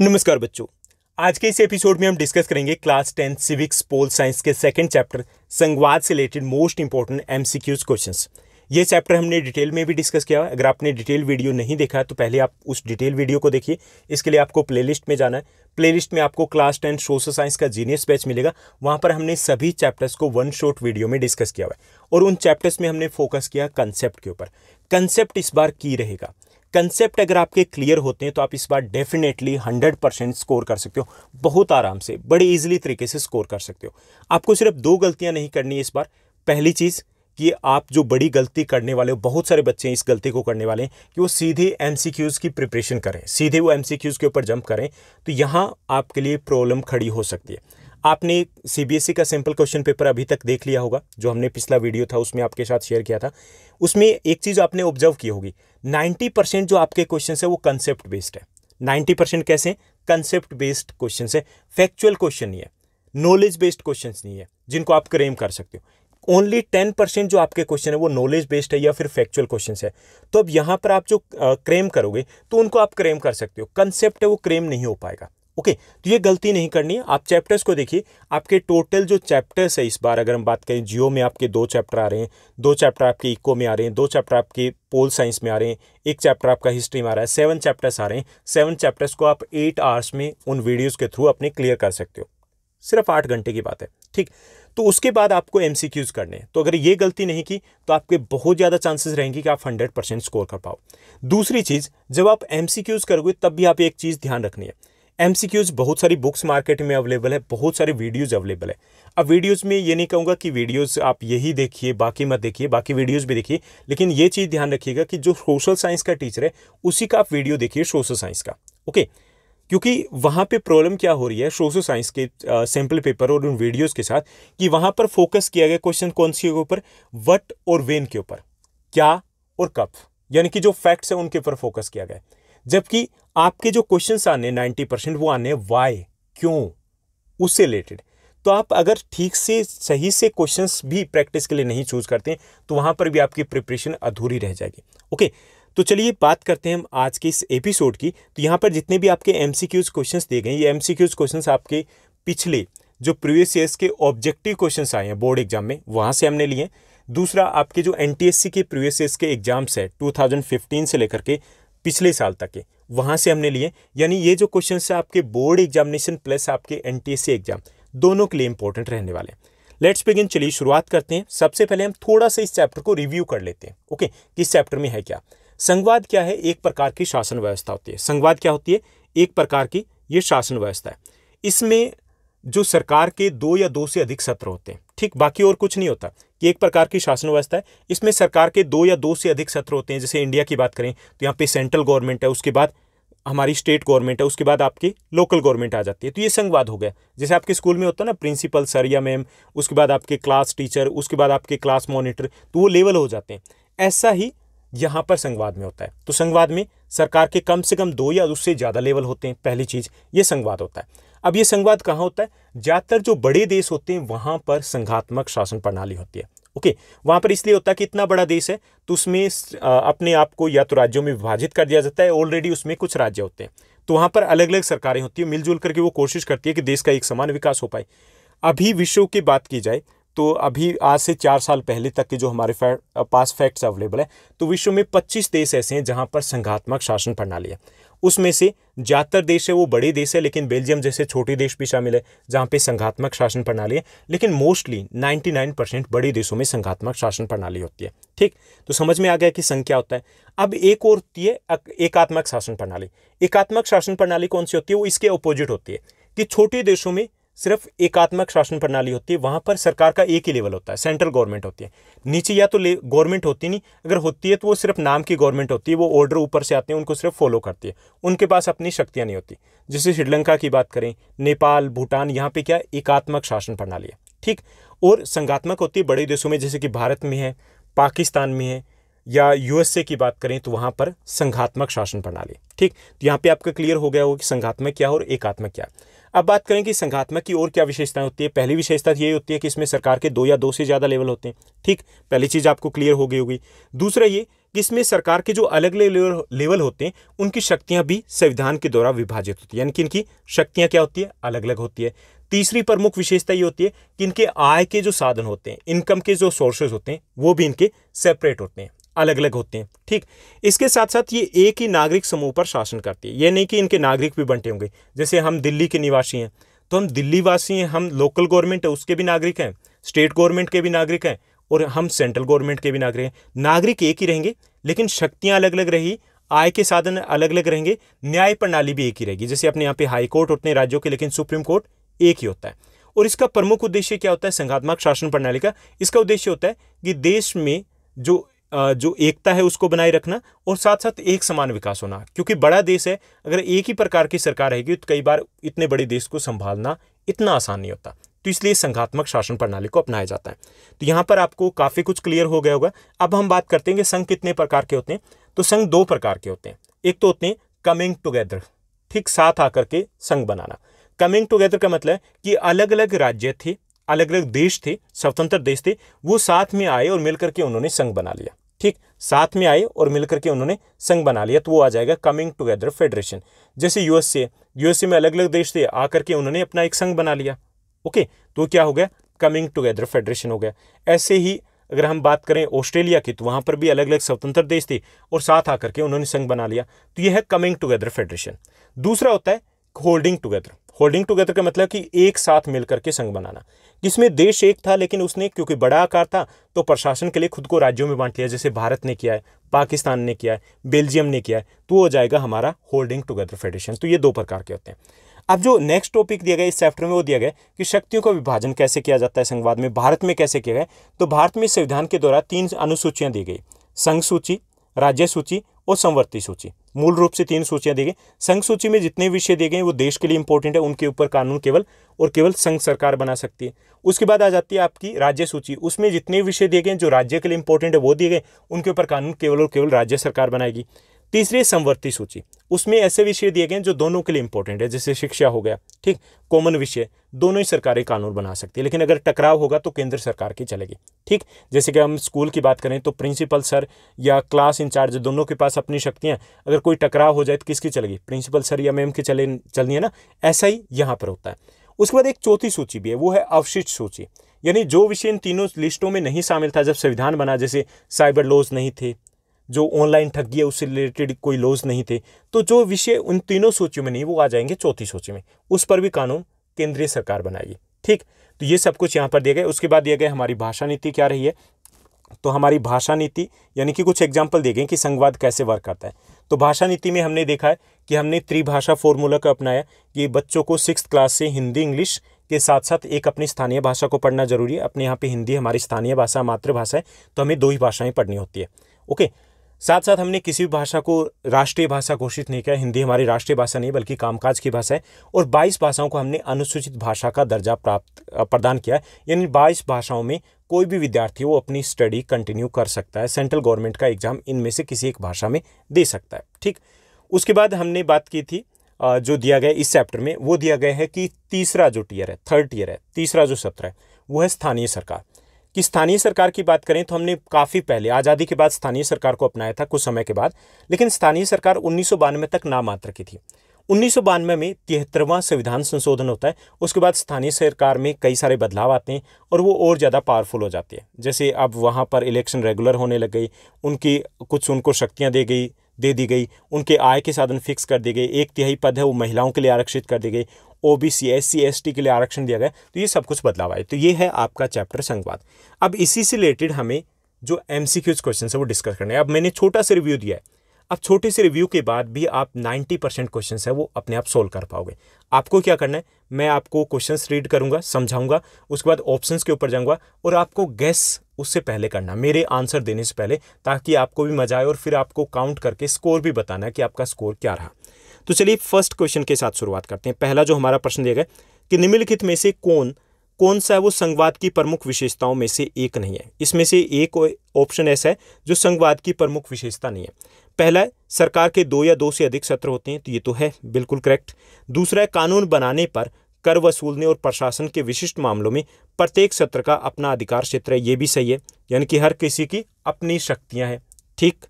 नमस्कार बच्चों आज के इस एपिसोड में हम डिस्कस करेंगे class tenth civics pol science के सेकंड चैप्टर संवाद से related most important M C Qs question ये चैप्टर हमने डिटेल में भी डिस्कस किया अगर आपने डिटेल वीडियो नहीं देखा तो पहले आप उस डिटेल वीडियो को देखिए इसके लिए आपको प्लेलिस्ट में जाना है प्लेलिस्ट में आपको क्लास टेंथ सोशल साइंस का जीनियस बैच मिलेगा वहाँ पर हमने सभी चैप्टर्स को वन शॉर्ट वीडियो में डिस्कस किया हुआ है और उन चैप्टर्स में हमने फोकस किया कंसेप्ट के ऊपर कंसेप्ट इस बार की रहेगा कंसेप्ट अगर आपके क्लियर होते हैं तो आप इस बार डेफिनेटली हंड्रेड परसेंट स्कोर कर सकते हो बहुत आराम से बड़े ईजिली तरीके से स्कोर कर सकते हो आपको सिर्फ दो गलतियां नहीं करनी इस बार पहली चीज़ कि आप जो बड़ी गलती करने वाले हो बहुत सारे बच्चे इस गलती को करने वाले हैं कि वो सीधे एम की प्रिपरेशन करें सीधे वो एम के ऊपर जंप करें तो यहाँ आपके लिए प्रॉब्लम खड़ी हो सकती है आपने सीबीएसई e का सिंपल क्वेश्चन पेपर अभी तक देख लिया होगा जो हमने पिछला वीडियो था उसमें आपके साथ शेयर किया था उसमें एक चीज़ आपने ऑब्जर्व की होगी 90 परसेंट जो आपके क्वेश्चन है वो कंसेप्ट बेस्ड है 90 परसेंट कैसे कंसेप्ट बेस्ड क्वेश्चन है फैक्चुअल क्वेश्चन नहीं है नॉलेज बेस्ड क्वेश्चन नहीं है जिनको आप क्रेम कर सकते हो ओनली टेन परसेंट जो आपके क्वेश्चन है वो नॉलेज बेस्ड है या फिर फैक्चुअल क्वेश्चन है तो अब यहाँ पर आप जो क्रेम करोगे तो उनको आप क्रेम कर सकते हो कंसेप्ट है वो क्रेम नहीं हो पाएगा ओके तो ये गलती नहीं करनी है आप चैप्टर्स को देखिए आपके टोटल जो चैप्टर्स है इस बार अगर हम बात करें जियो में आपके दो चैप्टर आ रहे हैं दो चैप्टर आपके इको में आ रहे हैं दो चैप्टर आपके पोल साइंस में आ रहे हैं एक चैप्टर आपका हिस्ट्री में आ रहा है सेवन चैप्टर्स आ रहे हैं सेवन चैप्टर्स को आप एट आवर्स में उन वीडियोज़ के थ्रू अपने क्लियर कर सकते हो सिर्फ आठ घंटे की बात है ठीक तो उसके बाद आपको एम करने हैं तो अगर ये गलती नहीं की तो आपके बहुत ज़्यादा चांसेस रहेंगे कि आप हंड्रेड परसेंट स्कोर कर पाओ दूसरी चीज़ जब आप एम करोगे तब भी आप एक चीज़ ध्यान रखनी है एम बहुत सारी बुक्स मार्केट में अवेलेबल है बहुत सारे वीडियोज़ अवेलेबल है अब वीडियोज़ में ये नहीं कहूँगा कि वीडियोज़ आप यही देखिए बाकी मत देखिए बाकी वीडियोज़ भी देखिए लेकिन ये चीज़ ध्यान रखिएगा कि जो सोशल साइंस का टीचर है उसी का आप वीडियो देखिए सोशल साइंस का ओके क्योंकि वहाँ पे प्रॉब्लम क्या हो रही है सोशल साइंस के सैम्पल पेपर और उन वीडियोस के साथ कि वहाँ पर फोकस किया गया क्वेश्चन कौन सी के ऊपर वट और वेन के ऊपर क्या और कब यानी कि जो फैक्ट्स हैं उनके ऊपर फोकस किया गया जबकि आपके जो क्वेश्चन आने नाइन्टी परसेंट वो आने वाई क्यों उससे रिलेटेड तो आप अगर ठीक से सही से क्वेश्चन भी प्रैक्टिस के लिए नहीं चूज़ करते हैं तो वहाँ पर भी आपकी प्रिपरेशन अधूरी रह जाएगी ओके तो चलिए बात करते हैं हम आज के इस एपिसोड की तो यहाँ पर जितने भी आपके एम सी क्यूज क्वेश्चन दिए गए ये एम सी क्यूज क्वेश्चन आपके पिछले जो प्रीवियस ईयर्स के ऑब्जेक्टिव क्वेश्चन आए हैं बोर्ड एग्जाम में वहाँ से हमने लिए दूसरा आपके जो एन के प्रीवियस ईयर्स के एग्जाम्स है 2015 से लेकर के पिछले साल तक के वहाँ से हमने लिए यानी ये जो क्वेश्चन है आपके बोर्ड एग्जामिनेशन प्लस आपके एन एग्जाम दोनों के लिए इंपॉर्टेंट रहने वाले हैं लेट्स बिगिन चलिए शुरुआत करते हैं सबसे पहले हम थोड़ा सा इस चैप्टर को रिव्यू कर लेते हैं ओके किस चैप्टर में है क्या संवाद क्या है एक प्रकार की शासन व्यवस्था होती है संवाद क्या होती है एक प्रकार की ये शासन व्यवस्था है इसमें जो सरकार के दो या दो से अधिक सत्र होते हैं ठीक बाकी और कुछ नहीं होता कि एक प्रकार की शासन व्यवस्था है इसमें सरकार के दो या दो से अधिक सत्र होते हैं जैसे इंडिया की बात करें तो यहाँ पे सेंट्रल गवर्नमेंट है उसके बाद हमारी स्टेट गवर्नमेंट है उसके बाद आपकी लोकल गवर्नमेंट आ जाती है तो ये संघवाद हो गया जैसे आपके स्कूल में होता है ना प्रिंसिपल सर या मैम उसके बाद आपके क्लास टीचर उसके बाद आपके क्लास मॉनिटर तो वो लेवल हो जाते हैं ऐसा ही यहाँ पर संघवाद में होता है तो संघवाद में सरकार के कम से कम दो या उससे ज़्यादा लेवल होते हैं पहली चीज़ ये संघवाद होता है अब ये संघवाद कहाँ होता है ज़्यादातर जो बड़े देश होते हैं वहां पर संघात्मक शासन प्रणाली होती है ओके वहां पर इसलिए होता है कि इतना बड़ा देश है तो उसमें अपने आप को या तो राज्यों में विभाजित कर दिया जाता है ऑलरेडी उसमें कुछ राज्य होते हैं तो वहां पर अलग अलग सरकारें होती है मिलजुल करके वो कोशिश करती है कि देश का एक समान विकास हो पाए अभी विश्व की बात की जाए तो अभी आज से चार साल पहले तक के जो हमारे पास फैक्ट्स अवेलेबल है तो विश्व में 25 देश ऐसे हैं जहां पर संघात्मक शासन प्रणाली है उसमें से ज़्यादातर देश है वो बड़े देश है लेकिन बेल्जियम जैसे छोटे देश भी शामिल है जहां पे संघात्मक शासन प्रणाली है लेकिन मोस्टली 99 परसेंट बड़े देशों में संघात्मक शासन प्रणाली होती है ठीक तो समझ में आ गया कि संख्या क्या होता है अब एक और होती है एकात्मक शासन प्रणाली एकात्मक शासन प्रणाली कौन सी होती है वो इसके अपोजिट होती है कि छोटे देशों में सिर्फ एकात्मक शासन प्रणाली होती है वहाँ पर सरकार का एक ही लेवल होता है सेंट्रल गवर्नमेंट होती है नीचे या तो गवर्नमेंट होती नहीं अगर होती है तो वो सिर्फ नाम की गवर्नमेंट होती है वो ऑर्डर ऊपर से आते हैं उनको सिर्फ फॉलो करती है उनके पास अपनी शक्तियाँ नहीं होती जैसे श्रीलंका की बात करें नेपाल भूटान यहाँ पर क्या एकात्मक शासन प्रणाली है ठीक और संगात्मक होती है बड़े देशों में जैसे कि भारत में है पाकिस्तान में है या यूएसए की बात करें तो वहाँ पर संघात्मक शासन प्रणाली ठीक तो यहाँ पे आपका क्लियर हो गया होगा कि संघात्मक क्या और एकात्मक क्या अब बात करें कि संघात्मक की और क्या विशेषताएं होती है पहली विशेषता ये होती है कि इसमें सरकार के दो या दो से ज़्यादा लेवल होते हैं ठीक पहली चीज़ आपको क्लियर हो गई होगी दूसरा ये कि इसमें सरकार के जो अलग अलग लेवल होते हैं उनकी शक्तियाँ भी संविधान के द्वारा विभाजित होती है यानी कि इनकी शक्तियाँ क्या होती है अलग अलग होती है तीसरी प्रमुख विशेषता ये होती है कि इनके आय के जो साधन होते हैं इनकम के जो सोर्सेज होते हैं वो भी इनके सेपरेट होते हैं अलग अलग होते हैं ठीक इसके साथ साथ ये एक ही नागरिक समूह पर शासन करती है ये नहीं कि इनके नागरिक भी बंटे होंगे जैसे हम दिल्ली के निवासी हैं तो हम दिल्ली वासी हैं हम लोकल गवर्नमेंट है उसके भी नागरिक हैं स्टेट गवर्नमेंट के भी नागरिक हैं और हम सेंट्रल गवर्नमेंट के भी नागरिक हैं नागरिक एक ही रहेंगे लेकिन शक्तियाँ अलग अलग रही आय के साधन अलग अलग रहेंगे न्याय प्रणाली भी एक ही रहेगी जैसे अपने यहाँ पे हाई कोर्ट उतने राज्यों के लेकिन सुप्रीम कोर्ट एक ही होता है और इसका प्रमुख उद्देश्य क्या होता है संघात्मक शासन प्रणाली का इसका उद्देश्य होता है कि देश में जो जो एकता है उसको बनाए रखना और साथ साथ एक समान विकास होना क्योंकि बड़ा देश है अगर एक ही प्रकार की सरकार रहेगी तो कई बार इतने बड़े देश को संभालना इतना आसान नहीं होता तो इसलिए संघात्मक शासन प्रणाली को अपनाया जाता है तो यहाँ पर आपको काफ़ी कुछ क्लियर हो गया होगा अब हम बात करते हैं कि संघ कितने प्रकार के होते हैं तो संघ दो प्रकार के होते हैं एक तो होते हैं कमिंग टुगेदर ठीक साथ आकर के संघ बनाना कमिंग टुगेदर का मतलब कि अलग अलग राज्य थे अलग अलग देश थे स्वतंत्र देश थे वो साथ में आए और मिलकर के उन्होंने संघ बना लिया ठीक साथ में आए और मिलकर के उन्होंने संघ बना लिया तो वो आ जाएगा कमिंग टुगेदर फेडरेशन जैसे यूएसए यूएसए में अलग अलग देश थे आकर के उन्होंने अपना एक संघ बना लिया ओके तो क्या हो गया कमिंग टुगेदर फेडरेशन हो गया ऐसे ही अगर हम बात करें ऑस्ट्रेलिया की तो वहां पर भी अलग अलग स्वतंत्र देश थे और साथ आकर के उन्होंने संघ बना लिया तो यह है कमिंग टुगेदर फेडरेशन दूसरा होता है होल्डिंग टुगेदर होल्डिंग टुगेदर का मतलब कि एक साथ मिलकर के संघ बनाना जिसमें देश एक था लेकिन उसने क्योंकि बड़ा आकार था तो प्रशासन के लिए खुद को राज्यों में बांट लिया जैसे भारत ने किया है पाकिस्तान ने किया है बेल्जियम ने किया है तो वो हो जाएगा हमारा होल्डिंग टुगेदर फेडरेशन तो ये दो प्रकार के होते हैं अब जो नेक्स्ट टॉपिक दिया गया इस चैप्टर में वो दिया गया कि शक्तियों का विभाजन कैसे किया जाता है संघवाद में भारत में कैसे किया गया तो भारत में संविधान के द्वारा तीन अनुसूचियाँ दी गई संघ सूची राज्य सूची और संवर्ती सूची मूल रूप से तीन सूचियां दी गई संघ सूची में जितने विषय दिए गए वो देश के लिए इंपॉर्टेंट है उनके ऊपर कानून केवल और केवल संघ सरकार बना सकती है उसके बाद आ जाती है आपकी राज्य सूची उसमें जितने विषय दिए गए जो राज्य के लिए इंपॉर्टेंट है वो दिए गए उनके ऊपर कानून केवल और केवल राज्य सरकार बनाएगी तीसरी संवर्ती सूची उसमें ऐसे विषय दिए गए जो दोनों के लिए इंपॉर्टेंट है जैसे शिक्षा हो गया ठीक कॉमन विषय दोनों ही सरकारें कानून बना सकती है लेकिन अगर टकराव होगा तो केंद्र सरकार की चलेगी ठीक जैसे कि हम स्कूल की बात करें तो प्रिंसिपल सर या क्लास इंचार्ज दोनों के पास अपनी शक्तियाँ अगर कोई टकराव हो जाए तो किसकी चलेगी प्रिंसिपल सर या मैम की चले चलनी है ना ऐसा ही यहाँ पर होता है उसके बाद एक चौथी सूची भी है वो है अवशिष्ट सूची यानी जो विषय इन तीनों लिस्टों में नहीं शामिल था जब संविधान बना जैसे साइबर लॉज नहीं थे जो ऑनलाइन ठगी है उससे रिलेटेड कोई लॉज नहीं थे तो जो विषय उन तीनों सूचियों में नहीं वो आ जाएंगे चौथी सूची में उस पर भी कानून केंद्रीय सरकार बनाएगी ठीक तो ये सब कुछ यहाँ पर दिया गया उसके बाद दिया गया हमारी भाषा नीति क्या रही है तो हमारी भाषा नीति यानी कि कुछ एग्जाम्पल दे गए कि संघवाद कैसे वर्क करता है तो भाषा नीति में हमने देखा है कि हमने त्रिभाषा फॉर्मूला का अपनाया कि बच्चों को सिक्स क्लास से हिंदी इंग्लिश के साथ साथ एक अपनी स्थानीय भाषा को पढ़ना जरूरी है अपने यहाँ पे हिंदी हमारी स्थानीय भाषा मातृभाषा है तो हमें दो ही भाषाएं पढ़नी होती है ओके साथ साथ हमने किसी भी भाषा को राष्ट्रीय भाषा घोषित नहीं किया हिंदी हमारी राष्ट्रीय भाषा नहीं बल्कि कामकाज की भाषा है और 22 भाषाओं को हमने अनुसूचित भाषा का दर्जा प्राप्त प्रदान किया यानी 22 भाषाओं में कोई भी विद्यार्थी वो अपनी स्टडी कंटिन्यू कर सकता है सेंट्रल गवर्नमेंट का एग्जाम इनमें से किसी एक भाषा में दे सकता है ठीक उसके बाद हमने बात की थी जो दिया गया इस चैप्टर में वो दिया गया है कि तीसरा जो टीयर है थर्ड टीयर है तीसरा जो सत्र है वो है स्थानीय सरकार कि स्थानीय सरकार की बात करें तो हमने काफ़ी पहले आज़ादी के बाद स्थानीय सरकार को अपनाया था कुछ समय के बाद लेकिन स्थानीय सरकार उन्नीस तक नामात्र की थी उन्नीस में तिहत्तरवां संविधान संशोधन होता है उसके बाद स्थानीय सरकार में कई सारे बदलाव आते हैं और वो और ज़्यादा पावरफुल हो जाती है जैसे अब वहाँ पर इलेक्शन रेगुलर होने लग गई उनकी कुछ उनको शक्तियाँ दे गई दे दी गई उनके आय के साधन फिक्स कर दिए गए एक तिहाई पद है वो महिलाओं के लिए आरक्षित कर दी गई ओबीसी एससी एसटी के लिए आरक्षण दिया गया तो ये सब कुछ बदलाव आए तो ये है आपका चैप्टर संघवाद अब इसी से रिलेटेड हमें जो एम सी क्यूज क्वेश्चन है वो डिस्कस करने है अब मैंने छोटा सा रिव्यू दिया है अब छोटे से रिव्यू के बाद भी आप 90 परसेंट क्वेश्चन है वो अपने आप सोल्व कर पाओगे आपको क्या करना है मैं आपको क्वेश्चंस रीड करूंगा समझाऊंगा उसके बाद ऑप्शंस के ऊपर जाऊंगा और आपको गैस उससे पहले करना मेरे आंसर देने से पहले ताकि आपको भी मजा आए और फिर आपको काउंट करके स्कोर भी बताना कि आपका स्कोर क्या रहा तो चलिए फर्स्ट क्वेश्चन के साथ शुरुआत करते हैं पहला जो हमारा प्रश्न दिया गया कि निम्नलिखित में से कौन कौन सा है वो संघवाद की प्रमुख विशेषताओं में से एक नहीं है इसमें से एक ऑप्शन ऐसा है जो संघवाद की प्रमुख विशेषता नहीं है पहला है सरकार के दो या दो से अधिक सत्र होते हैं तो ये तो है बिल्कुल करेक्ट दूसरा है कानून बनाने पर कर वसूलने और प्रशासन के विशिष्ट मामलों में प्रत्येक सत्र का अपना अधिकार क्षेत्र है ये भी सही है यानी कि हर किसी की अपनी शक्तियाँ हैं ठीक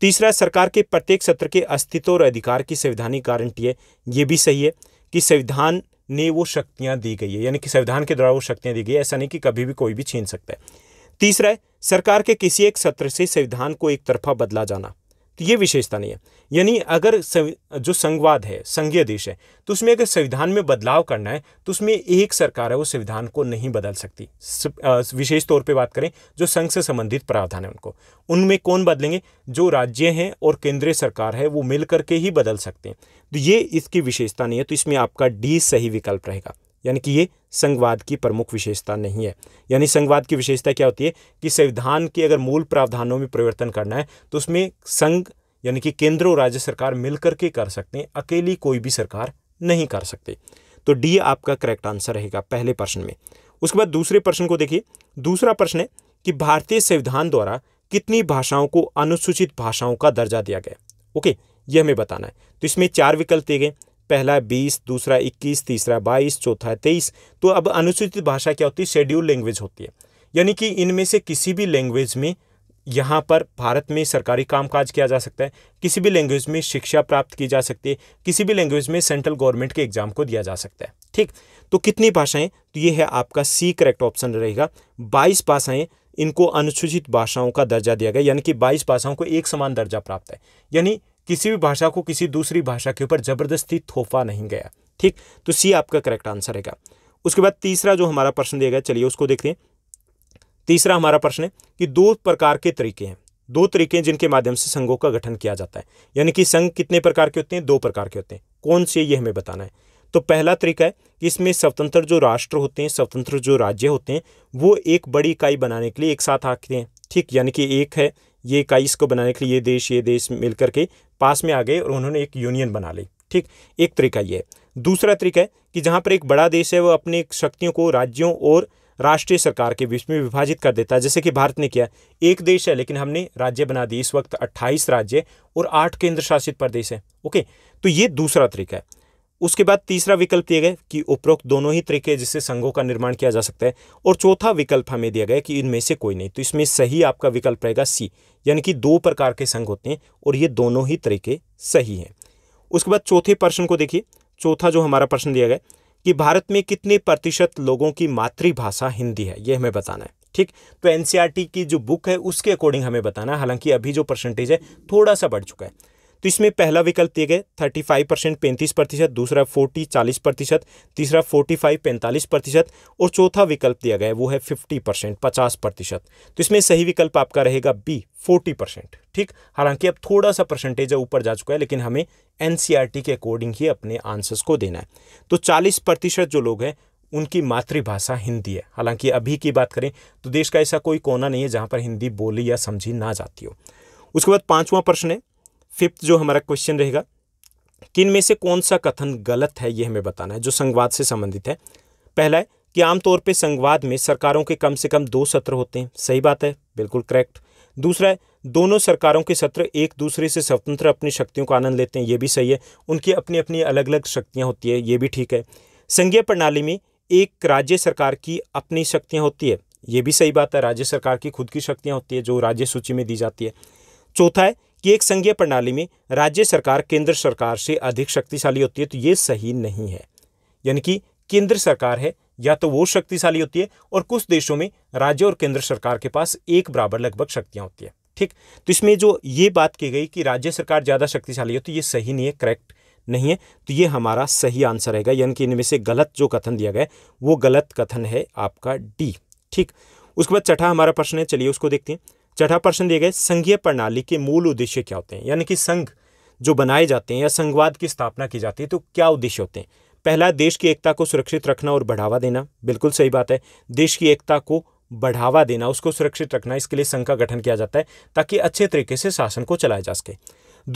तीसरा सरकार के प्रत्येक सत्र के अस्तित्व और अधिकार की संविधानिक गारंटी है ये भी सही है कि संविधान ने वो शक्तियाँ दी गई है यानी कि संविधान के द्वारा वो शक्तियाँ दी गई है ऐसा नहीं कि कभी भी कोई भी छीन सकता है तीसरा है सरकार के किसी एक सत्र से संविधान को एक तरफा बदला जाना तो ये विशेषता नहीं है यानी अगर जो संघवाद है संघीय देश है तो उसमें अगर संविधान में बदलाव करना है तो उसमें एक सरकार है वो संविधान को नहीं बदल सकती विशेष तौर पे बात करें जो संघ से संबंधित प्रावधान है उनको उनमें कौन बदलेंगे जो राज्य हैं और केंद्रीय सरकार है वो मिल करके ही बदल सकते हैं तो ये इसकी विशेषता नहीं है तो इसमें आपका डी सही विकल्प रहेगा यानी कि ये संघवाद की प्रमुख विशेषता नहीं है यानी संघवाद की विशेषता क्या होती है कि संविधान के अगर मूल प्रावधानों में परिवर्तन करना है तो उसमें संघ यानी कि केंद्र और राज्य सरकार मिलकर के कर सकते हैं अकेली कोई भी सरकार नहीं कर सकते तो डी आपका करेक्ट आंसर रहेगा पहले प्रश्न में उसके बाद दूसरे प्रश्न को देखिए दूसरा प्रश्न है कि भारतीय संविधान द्वारा कितनी भाषाओं को अनुसूचित भाषाओं का दर्जा दिया गया ओके ये हमें बताना है तो इसमें चार विकल्प दिए गए पहला बीस दूसरा इक्कीस तीसरा बाईस चौथा तेईस तो अब अनुसूचित भाषा क्या होती है शेड्यूल लैंग्वेज होती है यानी कि इनमें से किसी भी लैंग्वेज में यहाँ पर भारत में सरकारी कामकाज किया जा सकता है किसी भी लैंग्वेज में शिक्षा प्राप्त की जा सकती है किसी भी लैंग्वेज में सेंट्रल गवर्नमेंट के एग्जाम को दिया जा सकता है ठीक तो कितनी भाषाएं तो ये है आपका सी करेक्ट ऑप्शन रहेगा बाईस भाषाएं इनको अनुसूचित भाषाओं का दर्जा दिया गया यानी कि बाईस भाषाओं को एक समान दर्जा प्राप्त है यानी किसी भी भाषा को किसी दूसरी भाषा के ऊपर ज़बरदस्ती थोपा नहीं गया ठीक तो सी आपका करेक्ट आंसर रहेगा उसके बाद तीसरा जो हमारा प्रश्न दिया गया चलिए उसको देखते हैं तीसरा हमारा प्रश्न है कि दो प्रकार के तरीके हैं दो तरीके हैं जिनके माध्यम से संघों का गठन किया जाता है यानी कि संघ कितने प्रकार के होते हैं दो प्रकार के होते हैं कौन से ये हमें बताना है तो पहला तरीका है कि इसमें स्वतंत्र जो राष्ट्र होते हैं स्वतंत्र जो राज्य होते हैं वो एक बड़ी इकाई बनाने के लिए एक साथ आते हैं ठीक यानी कि एक है ये इकाई इसको बनाने के लिए ये देश ये देश मिलकर के पास में आ गए और उन्होंने एक यूनियन बना ली ठीक एक तरीका ये है दूसरा तरीका है कि जहाँ पर एक बड़ा देश है वो अपनी शक्तियों को राज्यों और राष्ट्रीय सरकार के बीच में विभाजित कर देता है जैसे कि भारत ने किया एक देश है लेकिन हमने राज्य बना दिए इस वक्त 28 राज्य और आठ केंद्र शासित प्रदेश हैं ओके तो ये दूसरा तरीका है उसके बाद तीसरा विकल्प दिया गया कि उपरोक्त दोनों ही तरीके जिससे संघों का निर्माण किया जा सकता है और चौथा विकल्प हमें दिया गया कि इनमें से कोई नहीं तो इसमें सही आपका विकल्प रहेगा सी यानी कि दो प्रकार के संघ होते हैं और ये दोनों ही तरीके सही हैं उसके बाद चौथे प्रश्न को देखिए चौथा जो हमारा प्रश्न दिया गया कि भारत में कितने प्रतिशत लोगों की मातृभाषा हिंदी है ये हमें बताना है ठीक तो एनसीआरटी e की जो बुक है उसके अकॉर्डिंग हमें बताना है हालांकि अभी जो परसेंटेज है थोड़ा सा बढ़ चुका है तो इसमें पहला विकल्प दिए गए थर्टी फाइव परसेंट पैंतीस प्रतिशत दूसरा फोर्टी चालीस प्रतिशत तीसरा फोर्टी फाइव पैंतालीस प्रतिशत और चौथा विकल्प दिया गया है वो है फिफ्टी परसेंट पचास प्रतिशत तो इसमें सही विकल्प आपका रहेगा बी फोर्टी परसेंट ठीक हालांकि अब थोड़ा सा परसेंटेज ऊपर जा चुका है लेकिन हमें एन e के अकॉर्डिंग ही अपने आंसर्स को देना है तो चालीस प्रतिशत जो लोग हैं उनकी मातृभाषा हिंदी है हालांकि अभी की बात करें तो देश का ऐसा कोई कोना नहीं है जहाँ पर हिंदी बोली या समझी ना जाती हो उसके बाद पाँचवा प्रश्न है फिफ्थ जो हमारा क्वेश्चन रहेगा किन में से कौन सा कथन गलत है ये हमें बताना है जो संवाद से संबंधित है पहला है कि आमतौर पर संवाद में सरकारों के कम से कम दो सत्र होते हैं सही बात है बिल्कुल करेक्ट दूसरा है दोनों सरकारों के सत्र एक दूसरे से स्वतंत्र अपनी शक्तियों का आनंद लेते हैं ये भी सही है उनकी अपनी अपनी अलग अलग शक्तियाँ होती है ये भी ठीक है संघीय प्रणाली में एक राज्य सरकार की अपनी शक्तियाँ होती है ये भी सही बात है राज्य सरकार की खुद की शक्तियाँ होती है जो राज्य सूची में दी जाती है चौथा है कि एक संघीय प्रणाली में राज्य सरकार केंद्र सरकार से अधिक शक्तिशाली होती है तो ये सही नहीं है यानी कि केंद्र सरकार है या तो वो शक्तिशाली होती है और कुछ देशों में राज्य और केंद्र सरकार के पास एक बराबर लगभग शक्तियाँ होती है ठीक तो इसमें जो ये बात की गई कि राज्य सरकार ज़्यादा शक्तिशाली हो तो ये सही नहीं है करेक्ट नहीं है तो ये हमारा सही आंसर रहेगा यानी कि इनमें से गलत जो कथन दिया गया वो गलत कथन है आपका डी ठीक उसके बाद छठा हमारा प्रश्न है चलिए उसको देखते हैं छठा प्रश्न दिए गए संघीय प्रणाली के मूल उद्देश्य क्या होते हैं यानी कि संघ जो बनाए जाते हैं या संघवाद की स्थापना की जाती है तो क्या उद्देश्य होते हैं पहला देश की एकता को सुरक्षित रखना और बढ़ावा देना बिल्कुल सही बात है देश की एकता को बढ़ावा देना उसको सुरक्षित रखना इसके लिए संघ का गठन किया जाता है ताकि अच्छे तरीके से शासन को चलाया जा सके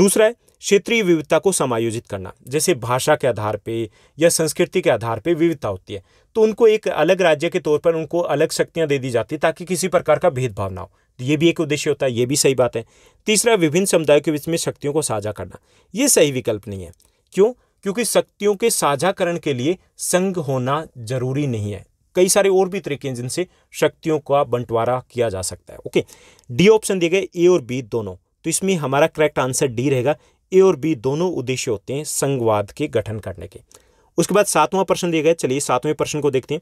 दूसरा है क्षेत्रीय विविधता को समायोजित करना जैसे भाषा के आधार पे या संस्कृति के आधार पे विविधता होती है तो उनको एक अलग राज्य के तौर पर उनको अलग शक्तियां दे दी जाती है ताकि किसी प्रकार का भेदभाव ना हो तो ये भी एक उद्देश्य होता है ये भी सही बात है तीसरा विभिन्न समुदायों के बीच में शक्तियों को साझा करना ये सही विकल्प नहीं है क्यों क्योंकि शक्तियों के साझाकरण के लिए संघ होना जरूरी नहीं है कई सारे और भी तरीके हैं जिनसे शक्तियों का बंटवारा किया जा सकता है ओके डी ऑप्शन दिए गए ए और बी दोनों तो इसमें हमारा करेक्ट आंसर डी रहेगा ए और बी दोनों उद्देश्य होते हैं संघवाद के गठन करने के उसके बाद सातवां प्रश्न दिए गए चलिए सातवें प्रश्न को देखते हैं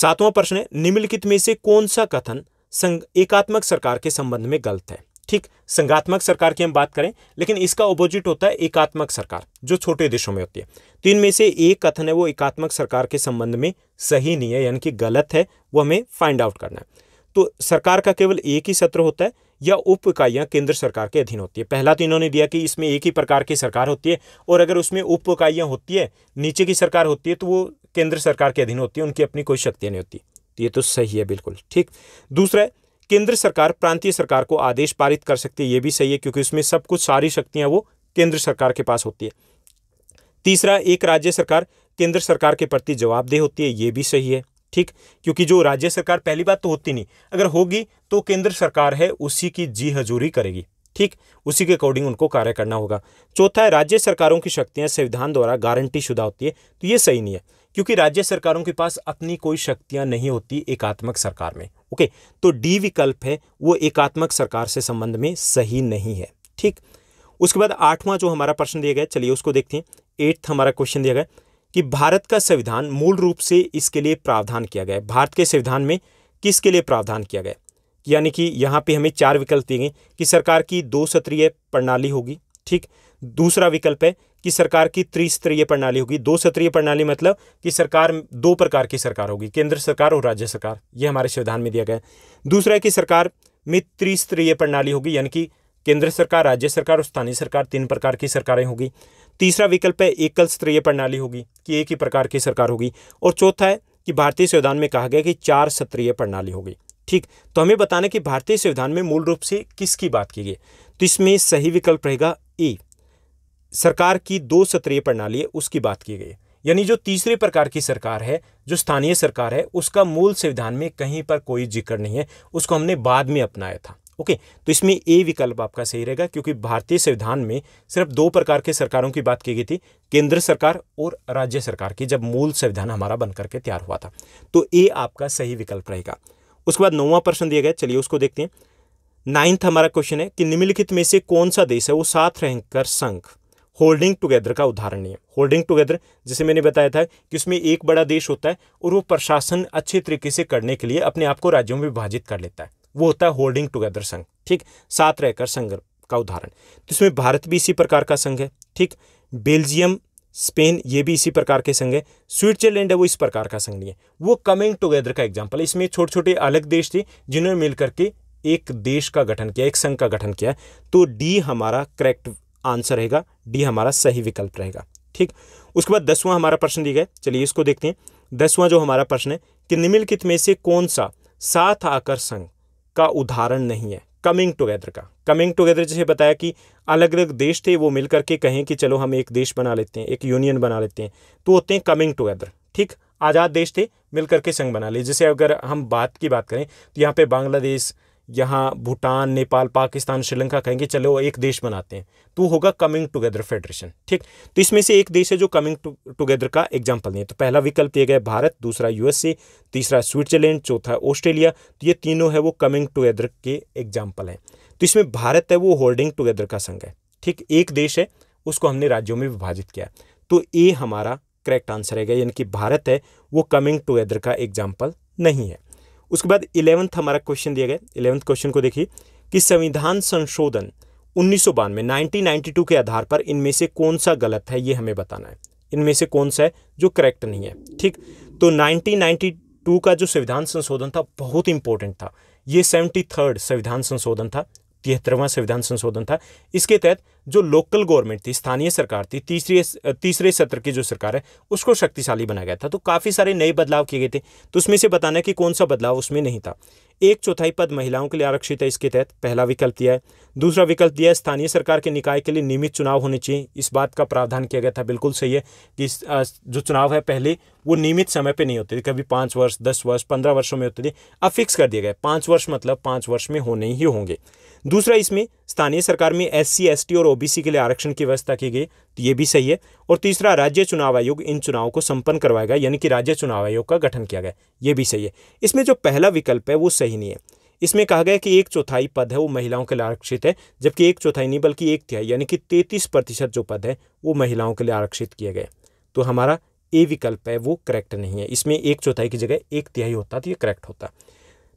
सातवां प्रश्न है निम्नलिखित में से कौन सा कथन संग एकात्मक सरकार के संबंध में गलत है ठीक संगात्मक सरकार की हम बात करें लेकिन इसका ओपोजिट होता है एकात्मक सरकार जो छोटे देशों में होती है तो इनमें से एक कथन है वो एकात्मक सरकार के संबंध में सही नहीं है यानी कि गलत है वो हमें फाइंड आउट करना है तो सरकार का केवल एक ही सत्र होता है या उप इकाइयाँ केंद्र सरकार के अधीन होती है पहला तो इन्होंने दिया कि इसमें एक ही प्रकार की सरकार होती है और अगर उसमें उप इकाइयाँ होती है नीचे की सरकार होती है तो वो केंद्र सरकार के अधीन होती है उनकी अपनी कोई शक्तियाँ नहीं होती तो ये तो सही है बिल्कुल ठीक दूसरा है केंद्र सरकार प्रांतीय सरकार को आदेश पारित कर सकती है ये भी सही है क्योंकि उसमें सब कुछ सारी शक्तियाँ वो केंद्र सरकार के पास होती है तीसरा एक राज्य सरकार केंद्र सरकार के प्रति जवाबदेह होती है ये भी सही है ठीक क्योंकि जो राज्य सरकार पहली बात तो होती नहीं अगर होगी तो केंद्र सरकार है उसी की जी हजूरी करेगी ठीक उसी के अकॉर्डिंग उनको कार्य करना होगा चौथा है राज्य सरकारों की शक्तियां संविधान द्वारा गारंटी शुदा होती है तो ये सही नहीं है क्योंकि राज्य सरकारों के पास अपनी कोई शक्तियां नहीं होती एकात्मक सरकार में ओके तो डी विकल्प है वो एकात्मक सरकार से संबंध में सही नहीं है ठीक उसके बाद आठवां जो हमारा प्रश्न दिया गया चलिए उसको देखते हैं एट्थ हमारा क्वेश्चन दिया गया कि भारत का संविधान मूल रूप से इसके लिए प्रावधान किया गया भारत के संविधान में किसके लिए प्रावधान किया गया यानी कि यहाँ पे हमें चार विकल्प दिए गए कि सरकार की दो सत्रीय प्रणाली होगी ठीक दूसरा विकल्प है कि सरकार की त्रिस्तरीय प्रणाली होगी दो सत्रीय प्रणाली मतलब कि सरकार दो प्रकार की सरकार होगी केंद्र सरकार और राज्य सरकार ये हमारे संविधान में दिया गया है दूसरा है कि सरकार में त्रिस्तरीय प्रणाली होगी यानी कि केंद्र सरकार राज्य सरकार और स्थानीय सरकार तीन प्रकार की सरकारें होगी तीसरा विकल्प है एकल स्तरीय प्रणाली होगी कि एक ही प्रकार की सरकार होगी और चौथा है कि भारतीय संविधान में कहा गया कि चार सत्रीय प्रणाली होगी ठीक तो हमें बताना कि भारतीय संविधान में मूल रूप से किसकी बात की गई तो इसमें सही विकल्प रहेगा ए सरकार की दो सत्रीय प्रणाली है उसकी बात की गई यानी जो तीसरे प्रकार की सरकार है जो स्थानीय सरकार है उसका मूल संविधान में कहीं पर कोई जिक्र नहीं है उसको हमने बाद में अपनाया था ओके तो इसमें ए विकल्प आपका सही रहेगा क्योंकि भारतीय संविधान में सिर्फ दो प्रकार के सरकारों की बात की गई थी केंद्र सरकार और राज्य सरकार की जब मूल संविधान हमारा बनकर के तैयार हुआ था तो ए आपका सही विकल्प रहेगा उसके बाद नौवां प्रश्न दिया गया चलिए उसको देखते हैं नाइन्थ हमारा क्वेश्चन है कि निम्नलिखित में से कौन सा देश है वो सात रहकर संघ होल्डिंग टुगेदर का उदाहरण है होल्डिंग टुगेदर जिसे मैंने बताया था कि उसमें एक बड़ा देश होता है और वो प्रशासन अच्छे तरीके से करने के लिए अपने आप को राज्यों में विभाजित कर लेता है वो होता है होल्डिंग टुगेदर संघ ठीक साथ रहकर संघ का उदाहरण तो इसमें भारत भी इसी प्रकार का संघ है ठीक बेल्जियम स्पेन ये भी इसी प्रकार के संघ है स्विट्जरलैंड है वो इस प्रकार का संघ नहीं है वो कमिंग टुगेदर का एग्जाम्पल है इसमें छोटे छोटे अलग देश थे जिन्होंने मिलकर के एक देश का गठन किया एक संघ का गठन किया तो डी हमारा करेक्ट आंसर रहेगा डी हमारा सही विकल्प रहेगा ठीक उसके बाद दसवां हमारा प्रश्न दिया गया चलिए इसको देखते हैं दसवां जो हमारा प्रश्न है कि निम्नलिखित में से कौन सा साथ आकर संघ का उदाहरण नहीं है कमिंग टुगेदर का कमिंग टुगेदर जैसे बताया कि अलग अलग देश थे वो मिलकर के कहें कि चलो हम एक देश बना लेते हैं एक यूनियन बना लेते हैं तो होते हैं कमिंग टुगेदर ठीक आज़ाद देश थे मिलकर के संघ बना लिए जैसे अगर हम बात की बात करें तो यहाँ पे बांग्लादेश यहाँ भूटान नेपाल पाकिस्तान श्रीलंका कहेंगे चलो एक देश बनाते हैं तो होगा कमिंग टुगेदर फेडरेशन ठीक तो इसमें से एक देश है जो कमिंग टुगेदर का एग्जाम्पल नहीं है तो पहला विकल्प दिया गया भारत दूसरा यूएसए तीसरा स्विट्जरलैंड चौथा ऑस्ट्रेलिया तो ये तीनों है वो कमिंग टुगेदर के एग्जाम्पल हैं तो इसमें भारत है वो होल्डिंग टुगेदर का संघ है ठीक एक देश है उसको हमने राज्यों में विभाजित किया तो ए हमारा करेक्ट आंसर है यानी कि भारत है वो कमिंग टुगेदर का एग्जाम्पल नहीं है उसके बाद इलेवंथ हमारा क्वेश्चन दिया गया इलेवंथ क्वेश्चन को देखिए कि संविधान संशोधन उन्नीस सौ बानवे के आधार पर इनमें से कौन सा गलत है ये हमें बताना है इनमें से कौन सा है जो करेक्ट नहीं है ठीक तो 1992 का जो संविधान संशोधन था बहुत इंपॉर्टेंट था ये सेवेंटी थर्ड संविधान संशोधन था तिहत्तरवां संविधान संशोधन था इसके तहत जो लोकल गवर्नमेंट थी स्थानीय सरकार थी तीसरे तीसरे सत्र की जो सरकार है उसको शक्तिशाली बनाया गया था तो काफ़ी सारे नए बदलाव किए गए थे तो उसमें से बताना कि कौन सा बदलाव उसमें नहीं था एक चौथाई पद महिलाओं के लिए आरक्षित है इसके तहत पहला विकल्प दिया है दूसरा विकल्प दिया है स्थानीय सरकार के निकाय के लिए नियमित चुनाव होने चाहिए इस बात का प्रावधान किया गया था बिल्कुल सही है कि जो चुनाव है पहले वो नियमित समय पे नहीं होती थी कभी पाँच वर्ष दस वर्ष पंद्रह वर्षों में होती थी अब फिक्स कर दिया गया पाँच वर्ष मतलब पाँच वर्ष में होने ही होंगे दूसरा इसमें स्थानीय सरकार में एस सी और ओबीसी के लिए आरक्षण की व्यवस्था की गई तो ये भी सही है और तीसरा राज्य चुनाव आयोग इन चुनावों को संपन्न करवाएगा यानी कि राज्य चुनाव आयोग का गठन किया गया ये भी सही है इसमें जो पहला विकल्प है वो सही नहीं है इसमें कहा गया कि एक चौथाई पद है वो महिलाओं के लिए आरक्षित है जबकि एक चौथाई नहीं बल्कि एक तिहाई यानी कि तैतीस प्रतिशत जो पद है वो महिलाओं के लिए आरक्षित किए गए तो हमारा ए विकल्प है वो करेक्ट नहीं है इसमें एक चौथाई की जगह एक तिहाई होता तो ये करेक्ट होता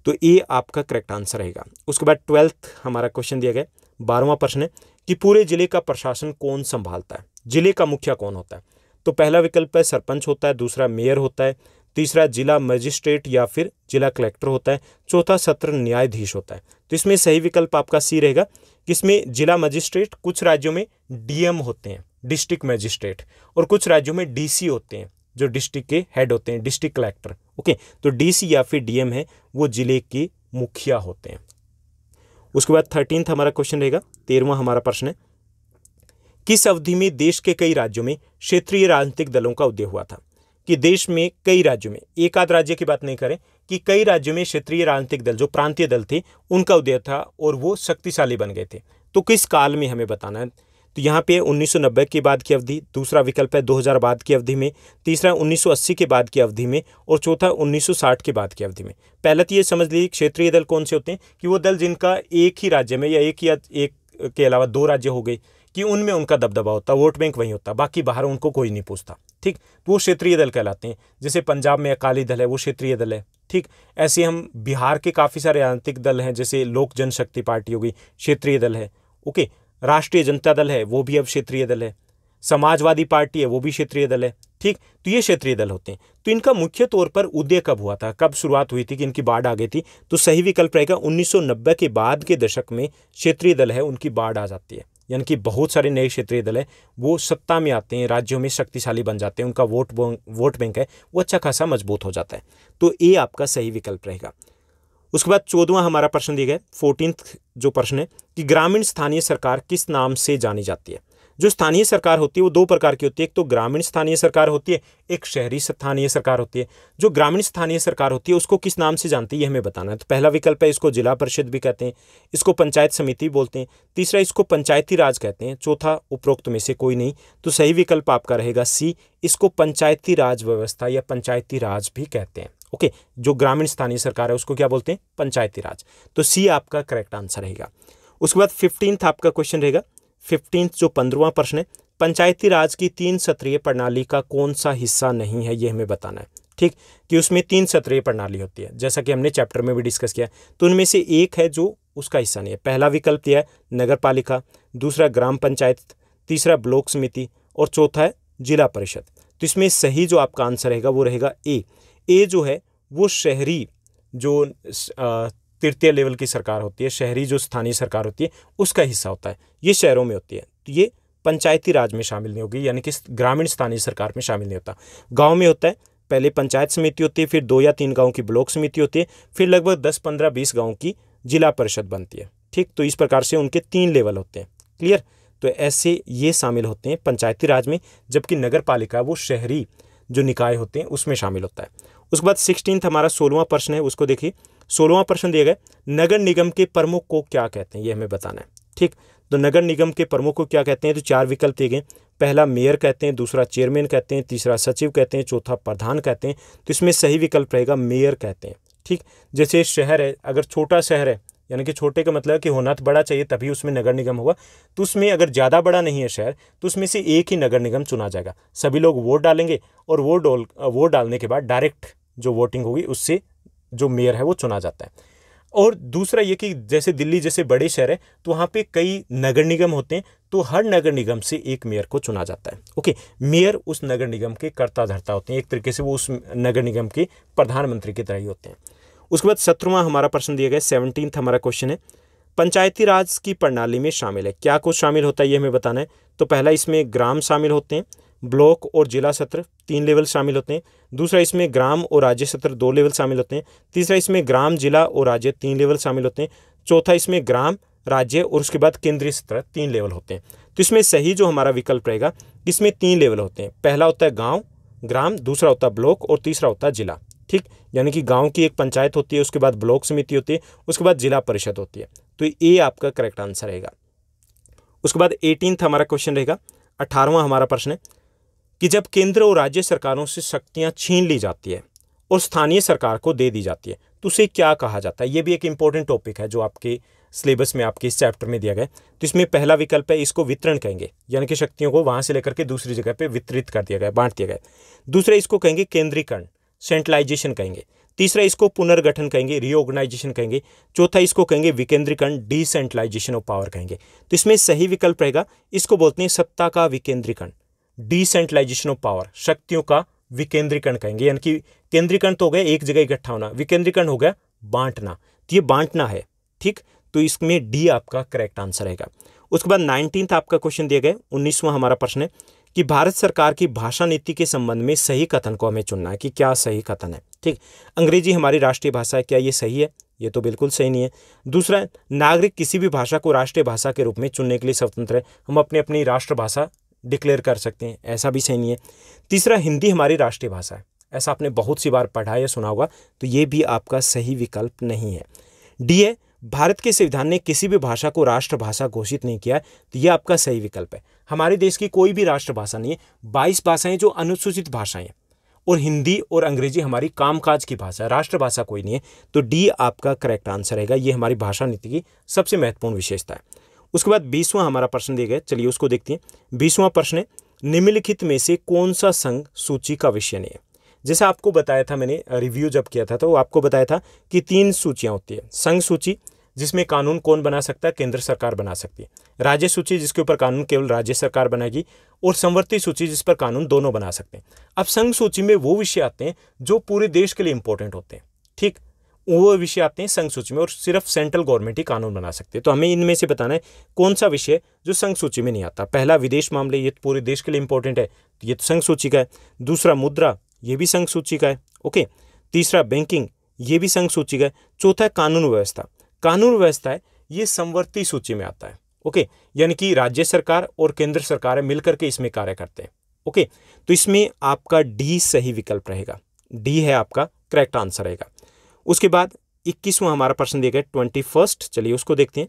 तो ए आपका करेक्ट आंसर रहेगा उसके बाद ट्वेल्थ हमारा क्वेश्चन दिया गया बारहवा प्रश्न है कि पूरे जिले का प्रशासन कौन संभालता है जिले का मुखिया कौन होता है तो पहला विकल्प है सरपंच होता है दूसरा मेयर होता है तीसरा जिला मजिस्ट्रेट या फिर जिला कलेक्टर होता है चौथा सत्र न्यायाधीश होता है तो इसमें सही विकल्प आपका सी रहेगा कि इसमें जिला मजिस्ट्रेट कुछ राज्यों में डीएम होते हैं डिस्ट्रिक्ट मजिस्ट्रेट और कुछ राज्यों में डीसी होते हैं जो डिस्ट्रिक्ट के हेड होते हैं डिस्ट्रिक्ट कलेक्टर ओके तो डीसी या फिर डीएम है वो जिले के मुखिया होते हैं उसके बाद थर्टीन हमारा क्वेश्चन रहेगा तेरहवा हमारा प्रश्न है किस अवधि में देश के कई राज्यों में क्षेत्रीय राजनीतिक दलों का उदय हुआ था कि देश में कई राज्यों में एक आध राज्य की बात नहीं करें कि कई राज्यों में क्षेत्रीय राजनीतिक दल जो प्रांतीय दल थे उनका उदय था और वो शक्तिशाली बन गए थे तो किस काल में हमें बताना है तो यहाँ पे 1990 के बाद की अवधि दूसरा विकल्प है 2000 बाद की अवधि में तीसरा 1980 के बाद की अवधि में और चौथा 1960 के बाद की अवधि में पहले तो ये समझ लीजिए क्षेत्रीय दल कौन से होते हैं कि वो दल जिनका एक ही राज्य में या एक या एक के अलावा दो राज्य हो गए कि उनमें उनका दबदबा होता वोट बैंक वहीं होता बाकी बाहर उनको कोई नहीं पूछता ठीक वो क्षेत्रीय दल कहलाते हैं जैसे पंजाब में अकाली दल है वो क्षेत्रीय दल है ठीक ऐसे हम बिहार के काफ़ी सारे राजनीतिक दल हैं जैसे लोक जनशक्ति पार्टी हो गई क्षेत्रीय दल है ओके राष्ट्रीय जनता दल है वो भी अब क्षेत्रीय दल है समाजवादी पार्टी है वो भी क्षेत्रीय दल है ठीक तो ये क्षेत्रीय दल होते हैं तो इनका मुख्य तौर पर उदय कब हुआ था कब शुरुआत हुई थी कि इनकी बाढ़ आ गई थी तो सही विकल्प रहेगा 1990 के बाद के दशक में क्षेत्रीय दल है उनकी बाढ़ आ जाती है यानी कि बहुत सारे नए क्षेत्रीय दल है वो सत्ता में आते हैं राज्यों में शक्तिशाली बन जाते हैं उनका वोट वोट बैंक है वो अच्छा खासा मजबूत हो जाता है तो ये आपका सही विकल्प रहेगा उसके बाद चौदवा हमारा प्रश्न दिया गया फोर्टीन जो प्रश्न है कि ग्रामीण स्थानीय सरकार किस नाम से जानी जाती है जो स्थानीय सरकार होती है वो दो प्रकार की होती है एक तो ग्रामीण स्थानीय सरकार होती है एक शहरी स्थानीय सरकार होती है जो ग्रामीण स्थानीय सरकार होती है उसको किस नाम से जानती है ये हमें बताना है तो पहला विकल्प है इसको जिला परिषद भी कहते हैं इसको पंचायत समिति बोलते हैं तीसरा इसको पंचायती राज कहते हैं चौथा उपरोक्त में से कोई नहीं तो सही विकल्प आपका रहेगा सी इसको पंचायती राज व्यवस्था या पंचायती राज भी कहते हैं ओके जो ग्रामीण स्थानीय सरकार है उसको क्या बोलते हैं पंचायती राज तो सी आपका करेक्ट आंसर रहेगा उसके बाद फिफ्टींथ आपका क्वेश्चन रहेगा फिफ्टींथ जो पंद्रवा प्रश्न है पंचायती राज की तीन सत्रीय प्रणाली का कौन सा हिस्सा नहीं है ये हमें बताना है ठीक कि उसमें तीन सत्रीय प्रणाली होती है जैसा कि हमने चैप्टर में भी डिस्कस किया तो उनमें से एक है जो उसका हिस्सा नहीं है पहला विकल्प यह है नगर पालिका दूसरा ग्राम पंचायत तीसरा ब्लॉक समिति और चौथा है जिला परिषद तो इसमें सही जो आपका आंसर रहेगा वो रहेगा ए ए जो है वो शहरी जो तृतीय लेवल की सरकार होती है शहरी जो स्थानीय सरकार होती है उसका हिस्सा होता है ये शहरों में होती है तो ये पंचायती राज में शामिल नहीं होगी यानी कि ग्रामीण स्थानीय सरकार में शामिल नहीं होता गाँव में होता है पहले पंचायत समिति होती है फिर दो या तीन गाँव की ब्लॉक समिति होती है फिर लगभग दस पंद्रह बीस गाँव की जिला परिषद बनती है ठीक तो इस प्रकार से उनके तीन लेवल होते हैं क्लियर तो ऐसे ये शामिल होते हैं पंचायती राज में जबकि नगर पालिका वो शहरी जो निकाय होते हैं उसमें शामिल होता है उसके बाद सिक्सटीन हमारा सोलहवां प्रश्न है उसको देखिए सोलहवां प्रश्न दिया गया नगर निगम के प्रमुख को क्या कहते हैं ये हमें बताना है ठीक तो नगर निगम के प्रमुख को क्या कहते हैं तो चार विकल्प दिए गए पहला मेयर कहते हैं दूसरा चेयरमैन कहते हैं तीसरा सचिव कहते हैं चौथा प्रधान कहते हैं तो इसमें सही विकल्प रहेगा मेयर कहते हैं ठीक जैसे शहर है अगर छोटा शहर है यानी कि छोटे का मतलब कि होना तो बड़ा चाहिए तभी उसमें नगर निगम होगा तो उसमें अगर ज़्यादा बड़ा नहीं है शहर तो उसमें से एक ही नगर निगम चुना जाएगा सभी लोग वोट डालेंगे और वोट डोल वोट डालने के बाद डायरेक्ट जो वोटिंग होगी उससे जो मेयर है वो चुना जाता है और दूसरा ये कि जैसे दिल्ली जैसे बड़े शहर है तो वहाँ पे कई नगर निगम होते हैं तो हर नगर निगम से एक मेयर को चुना जाता है ओके मेयर उस नगर निगम के कर्ता धर्ता होते हैं एक तरीके से वो उस नगर निगम के प्रधानमंत्री की तरह ही होते हैं उसके बाद सत्रवा हमारा प्रश्न दिया गया सेवनटीन्थ हमारा क्वेश्चन है पंचायती राज की प्रणाली में शामिल है क्या कुछ शामिल होता है ये हमें बताना है तो पहला इसमें ग्राम शामिल होते हैं ब्लॉक और जिला सत्र तीन लेवल शामिल होते हैं दूसरा इसमें ग्राम और राज्य सत्र दो लेवल शामिल होते हैं तीसरा इसमें ग्राम जिला और राज्य तीन लेवल शामिल होते हैं चौथा इसमें ग्राम राज्य और उसके बाद केंद्रीय सत्र तीन लेवल होते हैं तो इसमें सही जो हमारा विकल्प रहेगा इसमें तीन लेवल होते हैं पहला होता है गाँव ग्राम दूसरा होता है ब्लॉक और तीसरा होता है जिला ठीक यानी कि गाँव की एक पंचायत होती है उसके बाद ब्लॉक समिति होती है उसके बाद जिला परिषद होती है तो ये आपका करेक्ट आंसर रहेगा उसके बाद एटीनथ हमारा क्वेश्चन रहेगा अठारहवा हमारा प्रश्न है कि जब केंद्र और राज्य सरकारों से शक्तियाँ छीन ली जाती है और स्थानीय सरकार को दे दी जाती है तो उसे क्या कहा जाता है ये भी एक इम्पोर्टेंट टॉपिक है जो आपके सिलेबस में आपके इस चैप्टर में दिया गया तो इसमें पहला विकल्प है इसको वितरण कहेंगे यानी कि शक्तियों को वहाँ से लेकर के दूसरी जगह पर वितरित कर दिया गया बांट दिया गया दूसरा इसको कहेंगे केंद्रीकरण सेंट्रलाइजेशन कहेंगे तीसरा इसको पुनर्गठन कहेंगे रीऑर्गेनाइजेशन कहेंगे चौथा इसको कहेंगे विकेंद्रीकरण डिसेंट्रलाइजेशन ऑफ पावर कहेंगे तो इसमें सही विकल्प रहेगा इसको बोलते हैं सत्ता का विकेंद्रीकरण डिसेंट्रलाइजेशन ऑफ पावर शक्तियों का विकेंद्रीकरण कहेंगे यानी कि केंद्रीकरण तो हो गया एक जगह इकट्ठा होना विकेंद्रीकरण हो गया बांटना तो ये बांटना है ठीक तो इसमें डी आपका करेक्ट आंसर रहेगा उसके बाद नाइनटीन्थ आपका क्वेश्चन दिया गया उन्नीसवां हमारा प्रश्न है कि भारत सरकार की भाषा नीति के संबंध में सही कथन को हमें चुनना है कि क्या सही कथन है ठीक अंग्रेजी हमारी राष्ट्रीय भाषा है क्या ये सही है ये तो बिल्कुल सही नहीं है दूसरा नागरिक किसी भी भाषा को राष्ट्रीय भाषा के रूप में चुनने के लिए स्वतंत्र है हम अपने अपनी राष्ट्रभाषा डिक्लेयर कर सकते हैं ऐसा भी सही नहीं है तीसरा हिंदी हमारी राष्ट्रीय भाषा है ऐसा आपने बहुत सी बार पढ़ा या सुना होगा तो ये भी आपका सही विकल्प नहीं है डी ए भारत के संविधान ने किसी भी भाषा को राष्ट्रभाषा घोषित नहीं किया है तो ये आपका सही विकल्प है हमारे देश की कोई भी राष्ट्रभाषा नहीं है बाईस भाषाएं जो अनुसूचित भाषाएं हैं और हिंदी और अंग्रेजी हमारी कामकाज की भाषा है राष्ट्रभाषा कोई नहीं है तो डी आपका करेक्ट आंसर रहेगा ये हमारी भाषा नीति की सबसे महत्वपूर्ण विशेषता है उसके बाद बीसवां हमारा प्रश्न दिया गया चलिए उसको देखते हैं बीसवां प्रश्न है निम्नलिखित में से कौन सा संघ सूची का विषय नहीं है जैसा आपको बताया था मैंने रिव्यू जब किया था तो आपको बताया था कि तीन सूचियाँ होती है संघ सूची जिसमें कानून कौन बना सकता है केंद्र सरकार बना सकती है राज्य सूची जिसके ऊपर कानून केवल राज्य सरकार बनाएगी और संवर्ती सूची जिस पर कानून दोनों बना सकते हैं अब संघ सूची में वो विषय आते हैं जो पूरे देश के लिए इंपॉर्टेंट होते हैं ठीक वो विषय आते हैं संघ सूची में और सिर्फ सेंट्रल गवर्नमेंट ही कानून बना सकते हैं तो हमें इनमें से बताना है कौन सा विषय जो संघ सूची में नहीं आता पहला विदेश मामले ये तो पूरे देश के लिए इंपॉर्टेंट है तो ये तो संघ सूची का है दूसरा मुद्रा ये भी संघ सूची का है ओके तीसरा बैंकिंग ये भी संघ सूची का है चौथा कानून व्यवस्था कानून व्यवस्था है ये संवर्ती सूची में आता है ओके यानी कि राज्य सरकार और केंद्र सरकार मिलकर के इसमें कार्य करते हैं ओके तो इसमें आपका डी सही विकल्प रहेगा डी है आपका करेक्ट आंसर रहेगा उसके बाद इक्कीसवां हमारा प्रश्न दिया गया ट्वेंटी फर्स्ट चलिए उसको देखते हैं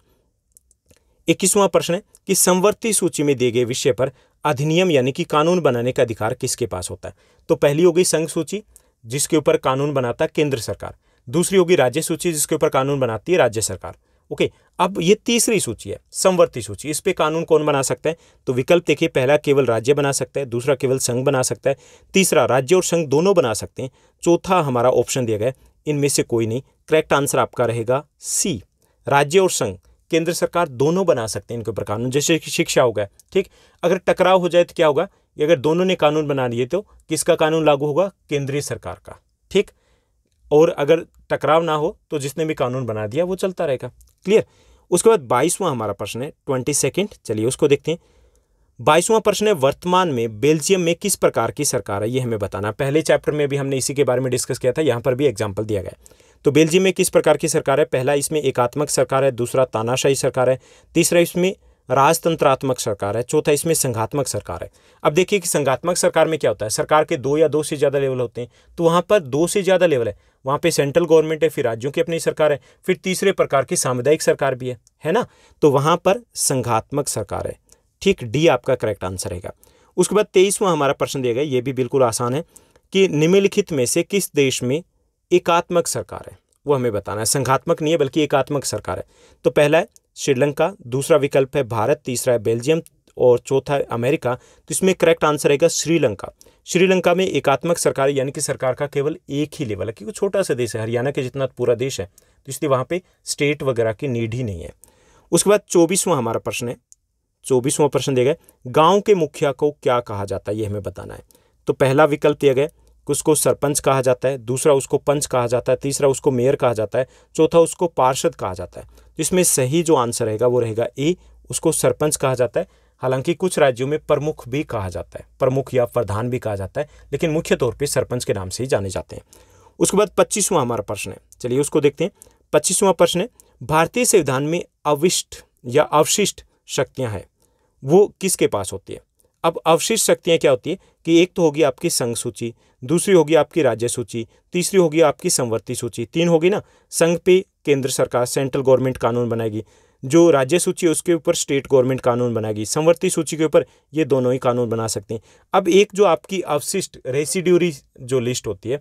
इक्कीसवां प्रश्न है कि संवर्ती सूची में दिए गए विषय पर अधिनियम यानी कि कानून बनाने का अधिकार किसके पास होता है तो पहली होगी संघ सूची जिसके ऊपर कानून बनाता है केंद्र सरकार दूसरी होगी राज्य सूची जिसके ऊपर कानून बनाती है राज्य सरकार ओके अब ये तीसरी सूची है संवर्ती सूची इस पर कानून कौन बना सकता है तो विकल्प देखिए पहला केवल राज्य बना सकता है दूसरा केवल संघ बना सकता है तीसरा राज्य और संघ दोनों बना सकते हैं चौथा हमारा ऑप्शन दिया गया इनमें से कोई नहीं करेक्ट आंसर आपका रहेगा सी राज्य और संघ केंद्र सरकार दोनों बना सकते हैं इनके ऊपर कानून जैसे कि शिक्षा होगा ठीक अगर टकराव हो जाए तो क्या होगा अगर दोनों ने कानून बना लिए तो किसका कानून लागू होगा केंद्रीय सरकार का ठीक और अगर टकराव ना हो तो जिसने भी कानून बना दिया वो चलता रहेगा क्लियर उसके बाद बाईसवां हमारा प्रश्न है ट्वेंटी सेकेंड चलिए उसको देखते हैं बाईसवां प्रश्न है वर्तमान में बेल्जियम में किस प्रकार की सरकार है ये हमें बताना पहले चैप्टर में भी हमने इसी के बारे में डिस्कस किया था यहाँ पर भी एग्जाम्पल दिया गया तो बेल्जियम में किस प्रकार की सरकार है पहला इसमें एकात्मक सरकार है दूसरा तानाशाही सरकार है तीसरा इसमें राजतंत्रात्मक सरकार है चौथा इसमें संघात्मक सरकार है अब देखिए कि संघात्मक सरकार में क्या होता है सरकार के दो या दो से ज़्यादा लेवल होते हैं तो वहाँ पर दो से ज़्यादा लेवल है वहाँ पे सेंट्रल गवर्नमेंट है फिर राज्यों की अपनी सरकार है फिर तीसरे प्रकार की सामुदायिक सरकार भी है है ना तो वहाँ पर संघात्मक सरकार है ठीक डी आपका करेक्ट आंसर रहेगा उसके बाद तेईसवां हमारा प्रश्न दिया गया ये भी बिल्कुल आसान है कि निम्नलिखित में से किस देश में एकात्मक सरकार है वो हमें बताना है संघात्मक नहीं है बल्कि एकात्मक सरकार है तो पहला है श्रीलंका दूसरा विकल्प है भारत तीसरा है बेल्जियम और चौथा है अमेरिका तो इसमें करेक्ट आंसर रहेगा श्रीलंका श्रीलंका में एकात्मक सरकार यानी कि सरकार का केवल एक ही लेवल है क्योंकि छोटा सा देश है हरियाणा के जितना पूरा देश है तो इसलिए वहाँ पर स्टेट वगैरह की नीड ही नहीं है उसके बाद चौबीसवां हमारा प्रश्न है चौबीसवां प्रश्न दिया गया गांव के मुखिया को क्या कहा जाता है ये हमें बताना है तो पहला विकल्प दिया गया उसको सरपंच कहा जाता है दूसरा उसको पंच कहा जाता है तीसरा उसको मेयर कहा जाता है चौथा उसको पार्षद कहा जाता है तो इसमें सही जो आंसर रहेगा वो रहेगा ए उसको सरपंच कहा जाता है हालांकि कुछ राज्यों में प्रमुख भी कहा जाता है प्रमुख या प्रधान भी कहा जाता है लेकिन मुख्य तौर पर सरपंच के नाम से ही जाने जाते हैं उसके बाद पच्चीसवां हमारा प्रश्न है चलिए उसको देखते हैं पच्चीसवां प्रश्न है भारतीय संविधान में अविष्ट या अवशिष्ट शक्तियां हैं वो किसके पास होती है अब अवशिष्ट शक्तियाँ क्या होती है कि एक तो होगी आपकी संघ सूची दूसरी होगी आपकी राज्य सूची तीसरी होगी आपकी संवर्ती सूची तीन होगी ना संघ पे केंद्र सरकार सेंट्रल गवर्नमेंट कानून बनाएगी जो राज्य सूची है उसके ऊपर स्टेट गवर्नमेंट कानून बनाएगी संवर्ती सूची के ऊपर ये दोनों ही कानून बना सकते हैं अब एक जो आपकी अवशिष्ट रेसिड्यूरी जो लिस्ट होती है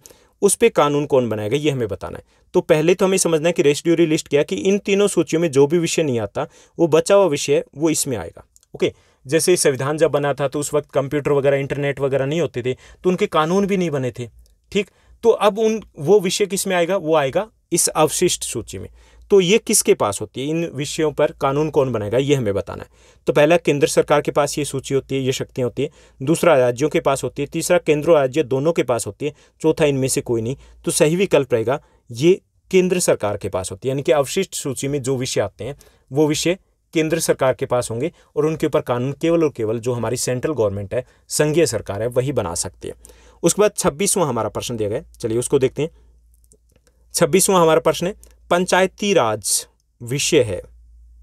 उस पर कानून कौन बनाएगा ये हमें बताना है तो पहले तो हमें समझना है कि रेसिड्यूरी लिस्ट क्या कि इन तीनों सूचियों में जो भी विषय नहीं आता वो बचा हुआ विषय है वो इसमें आएगा ओके जैसे संविधान जब बना था तो उस वक्त कंप्यूटर वगैरह इंटरनेट वगैरह नहीं होते थे तो उनके कानून भी नहीं बने थे ठीक तो अब उन वो विषय किस में आएगा वो आएगा इस अवशिष्ट सूची में तो ये किसके पास होती है इन विषयों पर कानून कौन बनेगा ये हमें बताना है तो पहला केंद्र सरकार के पास ये सूची होती है ये शक्तियाँ होती है दूसरा राज्यों के पास होती है तीसरा केंद्र और राज्य दोनों के पास होती है चौथा इनमें से कोई नहीं तो सही विकल्प रहेगा ये केंद्र सरकार के पास होती है यानी कि अवशिष्ट सूची में जो विषय आते हैं वो विषय केंद्र सरकार के पास होंगे और उनके ऊपर कानून केवल और केवल जो हमारी सेंट्रल गवर्नमेंट है संघीय सरकार है वही बना सकती है उसके बाद छब्बीसवां हमारा प्रश्न दिया गया चलिए उसको देखते हैं छब्बीसवां हमारा प्रश्न है पंचायती राज विषय है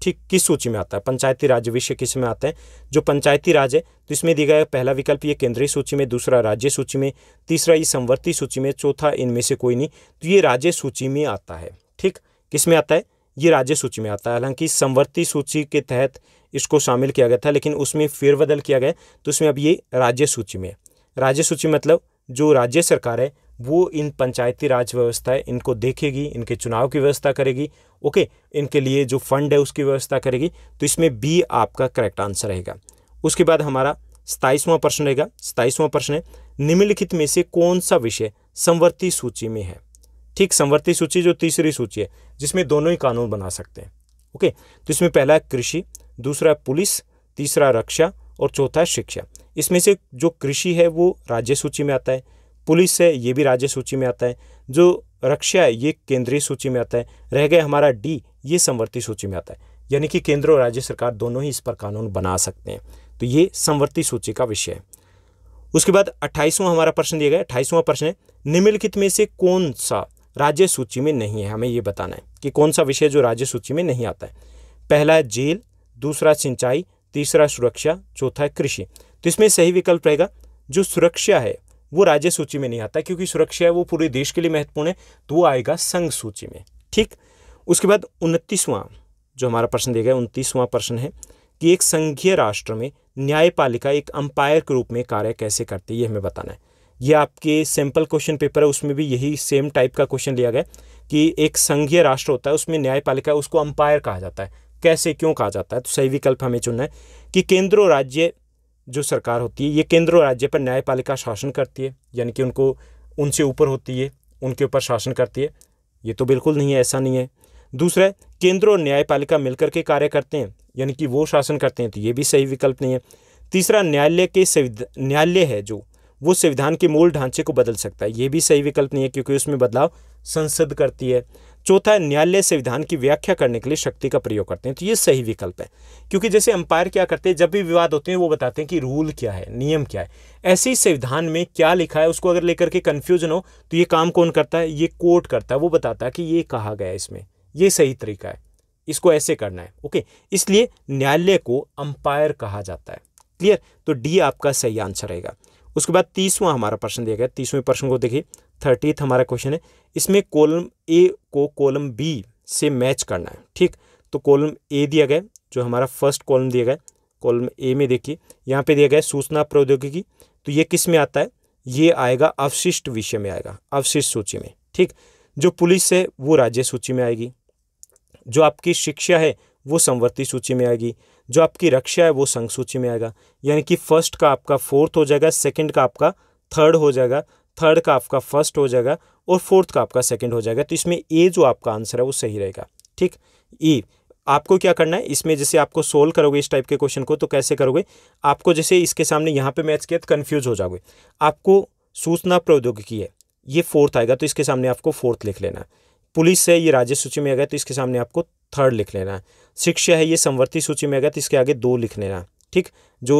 ठीक किस सूची में आता है पंचायती राज विषय किस में आता है जो पंचायती राज है तो इसमें दिया गया पहला विकल्प ये केंद्रीय सूची में दूसरा राज्य सूची में तीसरा ये संवर्ती सूची में चौथा इनमें से कोई नहीं तो ये राज्य सूची में आता है ठीक किस में आता है ये राज्य सूची में आता है हालांकि संवर्ती सूची के तहत इसको शामिल किया गया था लेकिन उसमें फेरबदल किया गया तो उसमें अब ये राज्य सूची में राज्य सूची मतलब जो राज्य सरकार है वो इन पंचायती राज व्यवस्थाएं इनको देखेगी इनके चुनाव की व्यवस्था करेगी ओके इनके लिए जो फंड है उसकी व्यवस्था करेगी तो इसमें बी आपका करेक्ट आंसर रहेगा उसके बाद हमारा सताईसवां प्रश्न रहेगा सताईसवां प्रश्न है निम्नलिखित में से कौन सा विषय संवर्ती सूची में है ठीक संवर्ती सूची जो तीसरी सूची है जिसमें दोनों ही कानून बना सकते हैं ओके तो इसमें पहला है कृषि दूसरा है पुलिस तीसरा रक्षा और चौथा है शिक्षा इसमें से जो कृषि है वो राज्य सूची में आता है पुलिस है ये भी राज्य सूची में आता है जो रक्षा है ये केंद्रीय सूची में आता है रह गया हमारा डी ये संवर्ती सूची में आता है यानी कि केंद्र और राज्य सरकार दोनों ही इस पर कानून बना सकते हैं तो ये संवर्ती सूची का विषय है उसके बाद अट्ठाईसवां हमारा प्रश्न दिया गया अट्ठाईसवां प्रश्न है निम्नलिखित में से कौन सा राज्य सूची में नहीं है हमें ये बताना है कि कौन सा विषय जो राज्य सूची में नहीं आता है पहला है जेल दूसरा सिंचाई तीसरा सुरक्षा चौथा है कृषि तो इसमें सही विकल्प रहेगा जो सुरक्षा है वो राज्य सूची में नहीं आता क्योंकि सुरक्षा है वो पूरे देश के लिए महत्वपूर्ण है तो वो आएगा संघ सूची में ठीक उसके बाद उनतीसवां जो हमारा प्रश्न देगा उनतीसवां प्रश्न है कि एक संघीय राष्ट्र में न्यायपालिका एक अंपायर के रूप में कार्य कैसे करती है ये हमें बताना है ये आपके सिंपल क्वेश्चन पेपर है उसमें भी यही सेम टाइप का क्वेश्चन लिया गया कि एक संघीय राष्ट्र होता है उसमें न्यायपालिका उसको अंपायर कहा जाता है कैसे क्यों कहा जाता है तो सही विकल्प हमें चुनना है कि केंद्र और राज्य जो सरकार होती है ये केंद्र और राज्य पर न्यायपालिका शासन करती है यानी कि उनको उनसे ऊपर होती है उनके ऊपर शासन करती है ये तो बिल्कुल नहीं है ऐसा नहीं है दूसरा केंद्र और न्यायपालिका मिलकर के कार्य करते हैं यानी कि वो शासन करते हैं तो ये भी सही विकल्प नहीं है तीसरा न्यायालय के संविधान न्यायालय है जो वो संविधान के मूल ढांचे को बदल सकता है ये भी सही विकल्प नहीं है क्योंकि उसमें बदलाव संसद करती है चौथा न्यायालय संविधान की व्याख्या करने के लिए शक्ति का प्रयोग करते हैं तो ये सही विकल्प है क्योंकि जैसे अंपायर क्या करते हैं जब भी विवाद होते हैं वो बताते हैं कि रूल क्या है नियम क्या है ऐसे ही संविधान में क्या लिखा है उसको अगर लेकर के कन्फ्यूजन हो तो ये काम कौन करता है ये कोर्ट करता है वो बताता है कि ये कहा गया है इसमें ये सही तरीका है इसको ऐसे करना है ओके इसलिए न्यायालय को अंपायर कहा जाता है क्लियर तो डी आपका सही आंसर रहेगा उसके बाद तीसवां हमारा प्रश्न दिया गया तीसवें प्रश्न को देखिए थर्टीथ हमारा क्वेश्चन है इसमें कॉलम ए को कॉलम बी से मैच करना है ठीक तो कॉलम ए दिया गया जो हमारा फर्स्ट कॉलम दिया गया कॉलम ए में देखिए यहाँ पे दिया गया सूचना प्रौद्योगिकी तो ये किस में आता है ये आएगा अवशिष्ट विषय में आएगा अवशिष्ट सूची में ठीक जो पुलिस है वो राज्य सूची में आएगी जो आपकी शिक्षा है वो संवर्ती सूची में आएगी जो आपकी रक्षा है वो संघ सूची में आएगा यानी कि फर्स्ट का आपका फोर्थ हो जाएगा सेकंड का आपका थर्ड हो जाएगा थर्ड का आपका फर्स्ट हो जाएगा और फोर्थ का आपका सेकंड हो जाएगा तो इसमें ए जो आपका आंसर है वो सही रहेगा ठीक ई e, आपको क्या करना है इसमें जैसे आपको सोल्व करोगे इस टाइप के क्वेश्चन को तो कैसे करोगे आपको जैसे इसके सामने यहाँ पे मैच किया तो कन्फ्यूज हो जाओगे आपको सूचना प्रौद्योगिकी है ये फोर्थ आएगा तो इसके सामने आपको फोर्थ लिख लेना है पुलिस है ये राज्य सूची में आ गया तो इसके सामने आपको थर्ड लिख लेना है शिक्षा है ये संवर्ती सूची में आएगा तो इसके आगे दो लिख लेना ठीक जो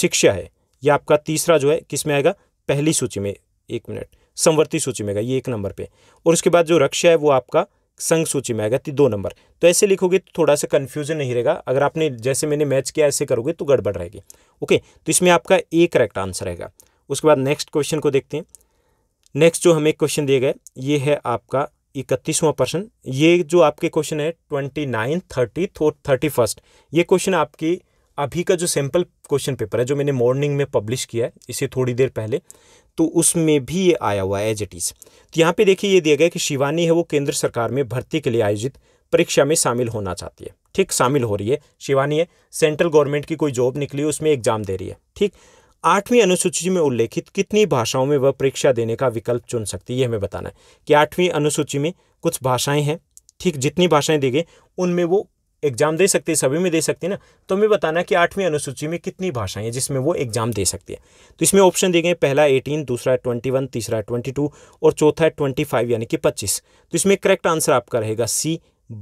शिक्षा है ये आपका तीसरा जो है किस में आएगा पहली सूची में एक मिनट संवर्ती सूची में आएगा ये एक नंबर पे और उसके बाद जो रक्षा है वो आपका संघ सूची में आएगा तो दो नंबर तो ऐसे लिखोगे तो थोड़ा सा कन्फ्यूजन नहीं रहेगा अगर आपने जैसे मैंने मैच किया ऐसे करोगे तो गड़बड़ रहेगी ओके तो इसमें आपका ए करेक्ट आंसर रहेगा उसके बाद नेक्स्ट क्वेश्चन को देखते हैं नेक्स्ट जो हमें क्वेश्चन दिए गए ये है आपका इकतीसवां प्रश्न ये जो आपके क्वेश्चन है twenty nine thirty thirty first ये क्वेश्चन आपकी अभी का जो सैम्पल क्वेश्चन पेपर है जो मैंने मॉर्निंग में पब्लिश किया है इसे थोड़ी देर पहले तो उसमें भी ये आया हुआ है एज इट इज़ तो यहाँ पे देखिए ये दिया गया कि शिवानी है वो केंद्र सरकार में भर्ती के लिए आयोजित परीक्षा में शामिल होना चाहती है ठीक शामिल हो रही है शिवानी है सेंट्रल गवर्नमेंट की कोई जॉब निकली उसमें एग्जाम दे रही है ठीक आठवीं अनुसूची में उल्लेखित कितनी भाषाओं में वह परीक्षा देने का विकल्प चुन सकती है हमें बताना है कि आठवीं अनुसूची में कुछ भाषाएं हैं ठीक जितनी भाषाएं दी गई उनमें वो एग्जाम दे सकती है सभी में दे सकती है ना तो हमें बताना कि आठवीं अनुसूची में कितनी भाषाएं हैं जिसमें वो एग्जाम दे सकती है तो इसमें ऑप्शन दिए गए पहला एटीन दूसरा ट्वेंटी वन तीसरा ट्वेंटी टू और चौथा ट्वेंटी फाइव यानी कि पच्चीस तो इसमें करेक्ट आंसर आपका रहेगा सी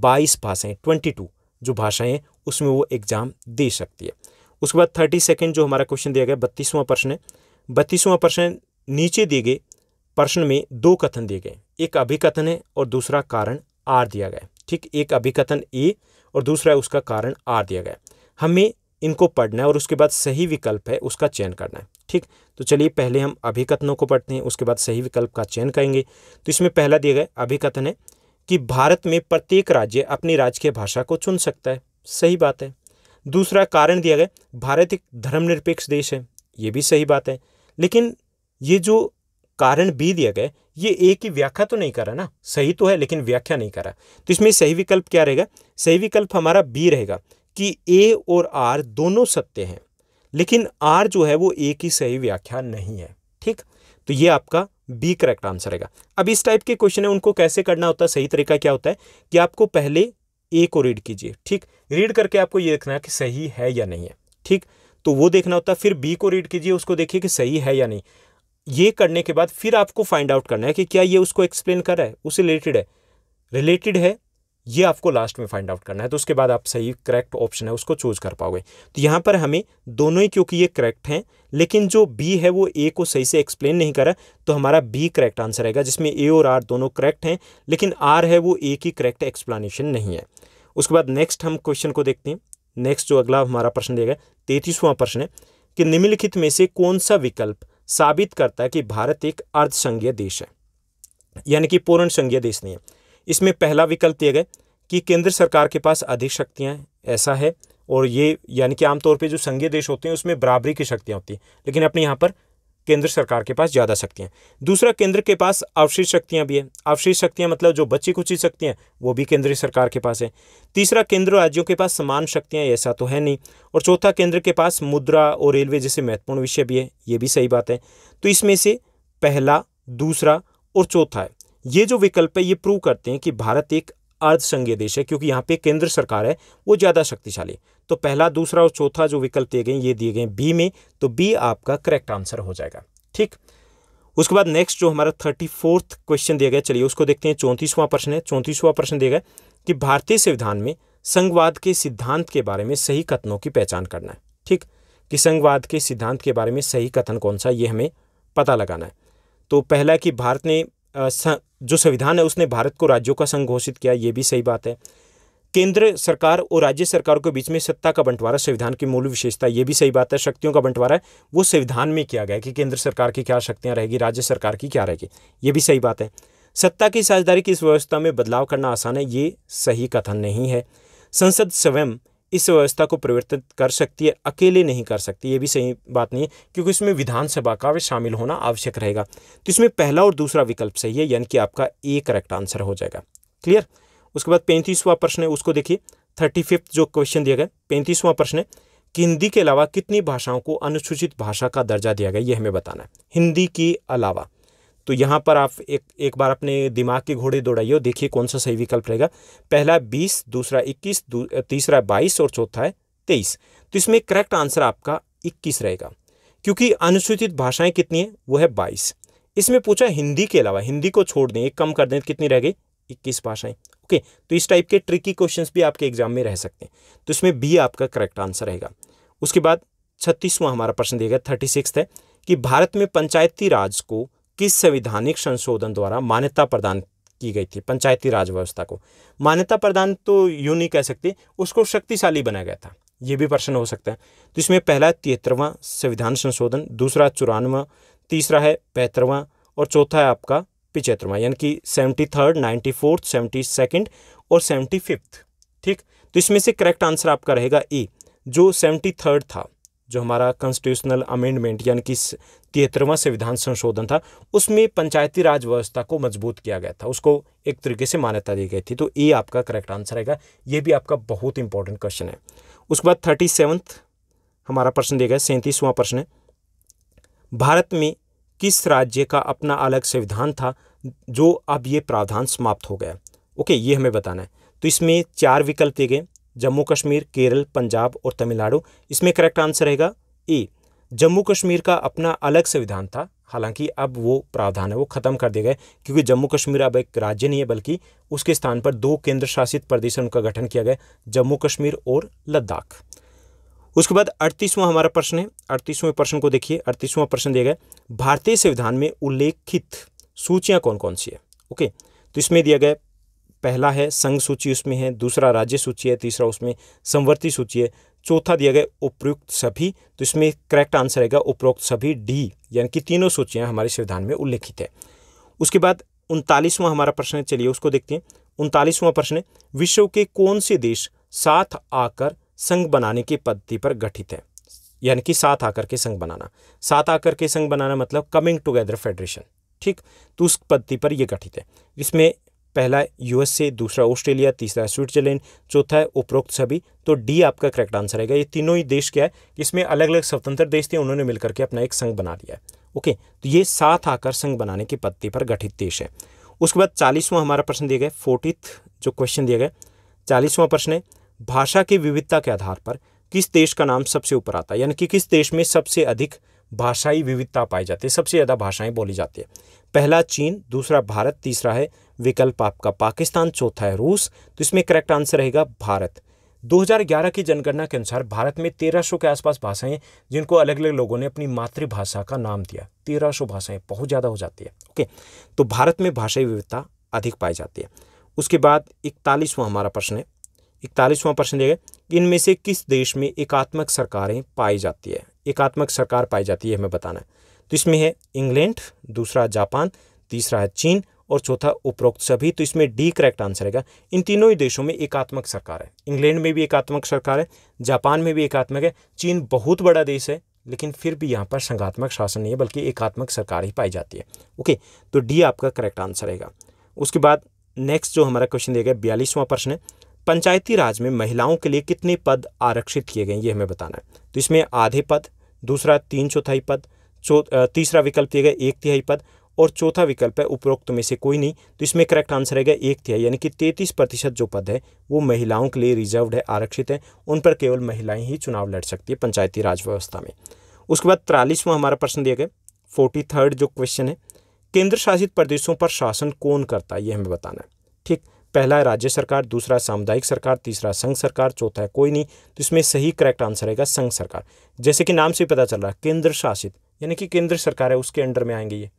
बाईस भाषाएँ ट्वेंटी टू जो भाषाएँ उसमें वो एग्जाम दे सकती है उसके बाद थर्टी सेकेंड जो हमारा क्वेश्चन दिया गया बत्तीसवां प्रश्न है बत्तीसवां प्रश्न नीचे दिए गए प्रश्न में दो कथन दिए गए एक अभिकथन है और दूसरा कारण आर दिया गया ठीक एक अभिकथन ए और दूसरा उसका कारण आर दिया गया हमें इनको पढ़ना है और उसके बाद सही विकल्प है उसका चयन करना है ठीक तो चलिए पहले हम अभिकथनों को पढ़ते हैं उसके बाद सही विकल्प का चयन करेंगे तो इसमें पहला दिया गया अभिकथन है कि भारत में प्रत्येक राज्य अपनी राजकीय भाषा को चुन सकता है सही बात है दूसरा कारण दिया गया भारत एक धर्मनिरपेक्ष देश है ये भी सही बात है लेकिन ये जो कारण बी दिया गया ये ए की व्याख्या तो नहीं करा ना सही तो है लेकिन व्याख्या नहीं करा तो इसमें सही विकल्प क्या रहेगा सही विकल्प हमारा बी रहेगा कि ए और आर दोनों सत्य हैं लेकिन आर जो है वो ए की सही व्याख्या नहीं है ठीक तो ये आपका बी करेक्ट आंसर रहेगा अब इस टाइप के क्वेश्चन है उनको कैसे करना होता है सही तरीका क्या होता है कि आपको पहले ए को रीड कीजिए ठीक रीड करके आपको ये देखना है कि सही है या नहीं है ठीक तो वो देखना होता है फिर बी को रीड कीजिए उसको देखिए कि सही है या नहीं ये करने के बाद फिर आपको फाइंड आउट करना है कि क्या ये उसको एक्सप्लेन कर रहा है उससे रिलेटेड है रिलेटेड है ये आपको लास्ट में फाइंड आउट करना है तो उसके बाद आप सही करेक्ट ऑप्शन है उसको चूज कर पाओगे तो यहाँ पर हमें दोनों ही क्योंकि ये करेक्ट हैं लेकिन जो बी है वो ए को सही से एक्सप्लेन नहीं करा तो हमारा बी करेक्ट आंसर रहेगा जिसमें ए और आर दोनों करेक्ट हैं लेकिन आर है वो ए की करेक्ट एक्सप्लानेशन नहीं है उसके बाद नेक्स्ट हम क्वेश्चन को देखते हैं नेक्स्ट जो अगला हमारा प्रश्न देगा तैतीसवां प्रश्न है कि निम्नलिखित में से कौन सा विकल्प साबित करता है कि भारत एक अर्धसंघीय देश है यानी कि पूर्ण संघीय देश नहीं है इसमें पहला विकल्प दिया गया कि केंद्र सरकार के पास अधिक शक्तियाँ ऐसा है और ये यानी कि आमतौर पर जो संघीय देश होते हैं उसमें बराबरी की शक्तियाँ होती हैं लेकिन अपने यहाँ पर केंद्र सरकार के पास ज़्यादा शक्तियाँ दूसरा केंद्र के पास अवशेष शक्तियाँ भी हैं अवशेष शक्तियाँ मतलब जो बची कुची शक्तियाँ वो भी केंद्रीय सरकार के पास है तीसरा केंद्र राज्यों के पास समान शक्तियाँ ऐसा तो है नहीं और चौथा केंद्र के पास मुद्रा और रेलवे जैसे महत्वपूर्ण विषय भी है ये भी सही बात है तो इसमें से पहला दूसरा और चौथा है ये जो विकल्प है ये प्रूव करते हैं कि भारत एक अर्धसंघीय देश है क्योंकि यहाँ पे केंद्र सरकार है वो ज़्यादा शक्तिशाली तो पहला दूसरा और चौथा जो विकल्प दिए गए ये दिए गए बी में तो बी आपका करेक्ट आंसर हो जाएगा ठीक उसके बाद नेक्स्ट जो हमारा थर्टी फोर्थ क्वेश्चन दिया गया चलिए उसको देखते हैं चौंतीसवां प्रश्न है चौंतीसवां प्रश्न दिया गया कि भारतीय संविधान में संघवाद के सिद्धांत के बारे में सही कथनों की पहचान करना है ठीक कि संघवाद के सिद्धांत के बारे में सही कथन कौन सा ये हमें पता लगाना है तो पहला कि भारत ने जो संविधान है उसने भारत को राज्यों का संघ घोषित किया ये भी सही बात है केंद्र सरकार और राज्य सरकार के बीच में सत्ता का बंटवारा संविधान की मूल विशेषता ये भी सही बात है शक्तियों का बंटवारा है वो संविधान में किया गया कि केंद्र सरकार की क्या शक्तियाँ रहेगी राज्य सरकार की क्या रहेगी ये भी सही बात है सत्ता की साझेदारी की इस व्यवस्था में बदलाव करना आसान है ये सही कथन नहीं है संसद स्वयं इस व्यवस्था को परिवर्तित कर सकती है अकेले नहीं कर सकती ये भी सही बात नहीं है क्योंकि इसमें विधानसभा का शामिल होना आवश्यक रहेगा तो इसमें पहला और दूसरा विकल्प सही है यानी कि आपका ए करेक्ट आंसर हो जाएगा क्लियर उसके बाद पैंतीसवां प्रश्न है उसको देखिए थर्टी फिफ्थ जो क्वेश्चन दिया गया पैंतीसवां प्रश्न है कि हिंदी के अलावा कितनी भाषाओं को अनुसूचित भाषा का दर्जा दिया गया ये हमें बताना है हिंदी के अलावा तो यहाँ पर आप एक एक बार अपने दिमाग के घोड़े दौड़ाइए देखिए कौन सा सही विकल्प रहेगा पहला बीस दूसरा इक्कीस दू, तीसरा बाईस और चौथा है तेईस तो इसमें करेक्ट आंसर आपका इक्कीस रहेगा क्योंकि अनुसूचित भाषाएं कितनी है वो है बाईस इसमें पूछा हिंदी के अलावा हिंदी को छोड़ दें एक कम कर दें तो कितनी रह गई इक्कीस भाषाएं ओके तो इस टाइप के ट्रिकी क्वेश्चन भी आपके एग्जाम में रह सकते हैं तो इसमें बी आपका करेक्ट आंसर रहेगा उसके बाद छत्तीसवां हमारा प्रश्न दिया गया थर्टी सिक्स है कि भारत में पंचायती राज को किस संविधानिक संशोधन द्वारा मान्यता प्रदान की गई थी पंचायती राज व्यवस्था को मान्यता प्रदान तो यूं नहीं कह सकते उसको शक्तिशाली बनाया गया था ये भी प्रश्न हो सकता है तो इसमें पहला तिहत्तरवा संविधान संशोधन दूसरा चौरानवा तीसरा है पैंतरवा और चौथा है आपका पिचहत्तरवा यानी कि seventy third ninety fourth seventy second और सेवेंटी फिफ्थ ठीक तो इसमें से करेक्ट आंसर आपका रहेगा ए जो सेवेंटी थर्ड था जो हमारा कॉन्स्टिट्यूशनल अमेंडमेंट यानी कि तिहत्तरवां संविधान संशोधन था उसमें पंचायती राज व्यवस्था को मजबूत किया गया था उसको एक तरीके से मान्यता दी गई थी तो ये आपका करेक्ट आंसर रहेगा ये भी आपका बहुत इंपॉर्टेंट क्वेश्चन है उसके बाद थर्टी सेवन्थ हमारा प्रश्न दिया गया सैंतीसवां प्रश्न है भारत में किस राज्य का अपना अलग संविधान था जो अब ये प्रावधान समाप्त हो गया ओके ये हमें बताना है तो इसमें चार विकल्प दिए गए जम्मू कश्मीर केरल पंजाब और तमिलनाडु इसमें करेक्ट आंसर रहेगा ए जम्मू कश्मीर का अपना अलग संविधान था हालांकि अब वो प्रावधान है वो ख़त्म कर दिया गया क्योंकि जम्मू कश्मीर अब एक राज्य नहीं है बल्कि उसके स्थान पर दो केंद्र शासित प्रदेशों का गठन किया गया जम्मू कश्मीर और लद्दाख उसके बाद अड़तीसवां हमारा प्रश्न है अड़तीसवें प्रश्न को देखिए अड़तीसवां प्रश्न दिया गया भारतीय संविधान में उल्लेखित सूचियाँ कौन कौन सी है ओके तो इसमें दिया गया पहला है संघ सूची उसमें है दूसरा राज्य सूची है तीसरा उसमें संवर्ती सूची है चौथा दिया गया उपयुक्त सभी तो इसमें करेक्ट आंसर रहेगा उपरोक्त सभी डी यानी कि तीनों सूचियाँ हमारे संविधान में उल्लेखित है उसके बाद उनतालीसवां हमारा प्रश्न है चलिए उसको देखते हैं उनतालीसवां प्रश्न है विश्व के कौन से देश साथ आकर संघ बनाने की पद्धति पर गठित है यानी कि साथ आकर के संघ बनाना साथ आकर के संघ बनाना मतलब कमिंग टुगेदर फेडरेशन ठीक तो उस पद्धति पर यह गठित है इसमें पहला यूएसए दूसरा ऑस्ट्रेलिया तीसरा स्विट्जरलैंड चौथा है उपरोक्त सभी तो डी आपका करेक्ट आंसर रहेगा ये तीनों ही देश क्या है इसमें अलग अलग स्वतंत्र देश थे उन्होंने मिलकर के अपना एक संघ बना लिया है ओके तो ये साथ आकर संघ बनाने की पत्ते पर गठित देश है उसके बाद चालीसवां हमारा प्रश्न दिया गया फोर्टीथ जो क्वेश्चन दिया गया चालीसवां प्रश्न है भाषा की विविधता के आधार पर किस देश का नाम सबसे ऊपर आता है यानी कि किस देश में सबसे अधिक भाषाई विविधता पाई जाती है सबसे ज़्यादा भाषाएं बोली जाती है पहला चीन दूसरा भारत तीसरा है विकल्प आपका पाकिस्तान चौथा है रूस तो इसमें करेक्ट आंसर रहेगा भारत 2011 की जनगणना के अनुसार भारत में 1300 के आसपास भाषाएं जिनको अलग अलग लोगों ने अपनी मातृभाषा का नाम दिया 1300 भाषाएं बहुत ज़्यादा हो जाती है ओके तो भारत में भाषाई विविधता अधिक पाई जाती है उसके बाद इकतालीसवां हमारा प्रश्न है इकतालीसवां प्रश्न ये इनमें से किस देश में एकात्मक सरकारें पाई जाती है एकात्मक सरकार पाई जाती है हमें बताना है तो इसमें है इंग्लैंड दूसरा जापान तीसरा है चीन और चौथा उपरोक्त सभी तो इसमें डी करेक्ट आंसर रहेगा इन तीनों ही देशों में एकात्मक सरकार है इंग्लैंड में भी एकात्मक सरकार है जापान में भी एकात्मक है चीन बहुत बड़ा देश है लेकिन फिर भी यहाँ पर संघात्मक शासन नहीं है बल्कि एकात्मक सरकार ही पाई जाती है ओके तो डी आपका करेक्ट आंसर रहेगा उसके बाद नेक्स्ट जो हमारा क्वेश्चन देगा बयालीसवां प्रश्न है पंचायती राज में महिलाओं के लिए कितने पद आरक्षित किए गए ये हमें बताना है तो इसमें आधे पद दूसरा तीन चौथाई पद चौ तीसरा विकल्प दिए गए एक तिहाई पद और चौथा विकल्प है उपरोक्त में से कोई नहीं तो इसमें करेक्ट आंसर है एक तिहाई यानी कि तैंतीस प्रतिशत जो पद है वो महिलाओं के लिए रिजर्व है आरक्षित है उन पर केवल महिलाएं ही चुनाव लड़ सकती है पंचायती राज व्यवस्था में उसके बाद तिरालीसवां हमारा प्रश्न दिया गया फोर्टी थर्ड जो क्वेश्चन है केंद्र शासित प्रदेशों पर शासन कौन करता है ये हमें बताना है ठीक पहला है राज्य सरकार दूसरा सामुदायिक सरकार तीसरा संघ सरकार चौथा है कोई नहीं तो इसमें सही करेक्ट आंसर रहेगा संघ सरकार जैसे कि नाम से पता चल रहा है केंद्र शासित यानी कि केंद्र सरकार है उसके अंडर में आएंगे ये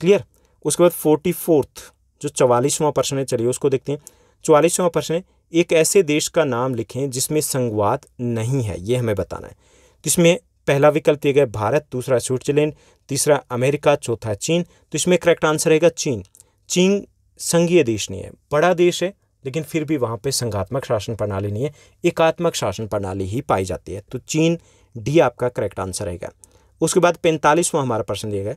क्लियर उसके बाद फोर्टी फोर्थ जो चवालीसवां प्रश्न है चलिए उसको देखते हैं चवालीसवां प्रश्न है एक ऐसे देश का नाम लिखें जिसमें संघवाद नहीं है ये हमें बताना है तो इसमें पहला विकल्प दिया गया भारत दूसरा स्विट्जरलैंड तीसरा अमेरिका चौथा चीन तो इसमें करेक्ट आंसर रहेगा चीन चीन संघीय देश नहीं है बड़ा देश है लेकिन फिर भी वहाँ पे संघात्मक शासन प्रणाली नहीं है एकात्मक शासन प्रणाली ही पाई जाती है तो चीन डी आपका करेक्ट आंसर रहेगा उसके बाद पैंतालीसवां हमारा प्रश्न दिया गया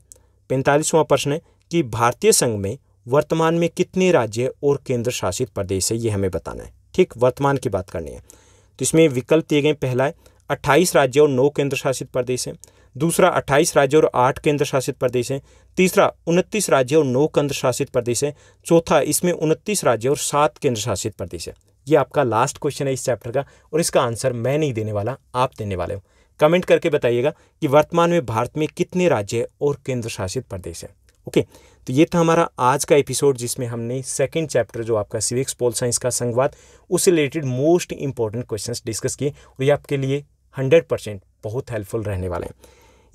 पैंतालीसवां प्रश्न है कि भारतीय संघ में वर्तमान में कितने राज्य और केंद्र शासित प्रदेश है ये हमें बताना है ठीक वर्तमान की बात करनी है तो इसमें विकल्प दिए गए पहला है अट्ठाईस राज्य और नौ केंद्र शासित प्रदेश हैं दूसरा अट्ठाईस राज्य और आठ केंद्र शासित प्रदेश हैं तीसरा उनतीस राज्य और नौ केंद्र शासित प्रदेश हैं चौथा इसमें उनतीस राज्य और सात केंद्र शासित प्रदेश है ये आपका लास्ट क्वेश्चन है इस चैप्टर का और इसका आंसर मैं नहीं देने वाला आप देने वाले हूँ कमेंट करके बताइएगा कि वर्तमान में भारत में कितने राज्य और केंद्र शासित प्रदेश हैं ओके तो ये था हमारा आज का एपिसोड जिसमें हमने सेकंड चैप्टर जो आपका सिविक्स पोल साइंस का संवाद उससे related most important questions discuss किए और ये आपके लिए हंड्रेड परसेंट बहुत हेल्पफुल रहने वाले हैं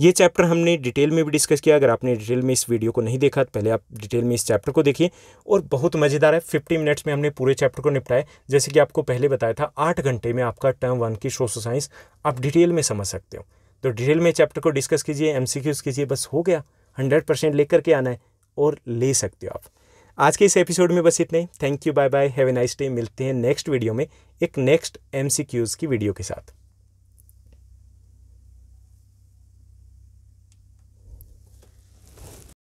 ये चैप्टर हमने डिटेल में भी डिस्कस किया अगर आपने डिटेल में इस वीडियो को नहीं देखा तो पहले आप डिटेल में इस चैप्टर को देखिए और बहुत मज़ेदार है फिफ्टी मिनट्स में हमने पूरे चैप्टर को निपटाया जैसे कि आपको पहले बताया था आठ घंटे में आपका टर्म वन की सोशल साइंस आप डिटेल में समझ सकते हो तो डिटेल में चैप्टर को डिस्कस कीजिए एम कीजिए बस हो गया हंड्रेड परसेंट लेकर के आना है और ले सकते हो आप आज के इस एपिसोड में बस इतने thank you bye bye have a nice day मिलते हैं नेक्स्ट वीडियो में एक नेक्स्ट एम की वीडियो के साथ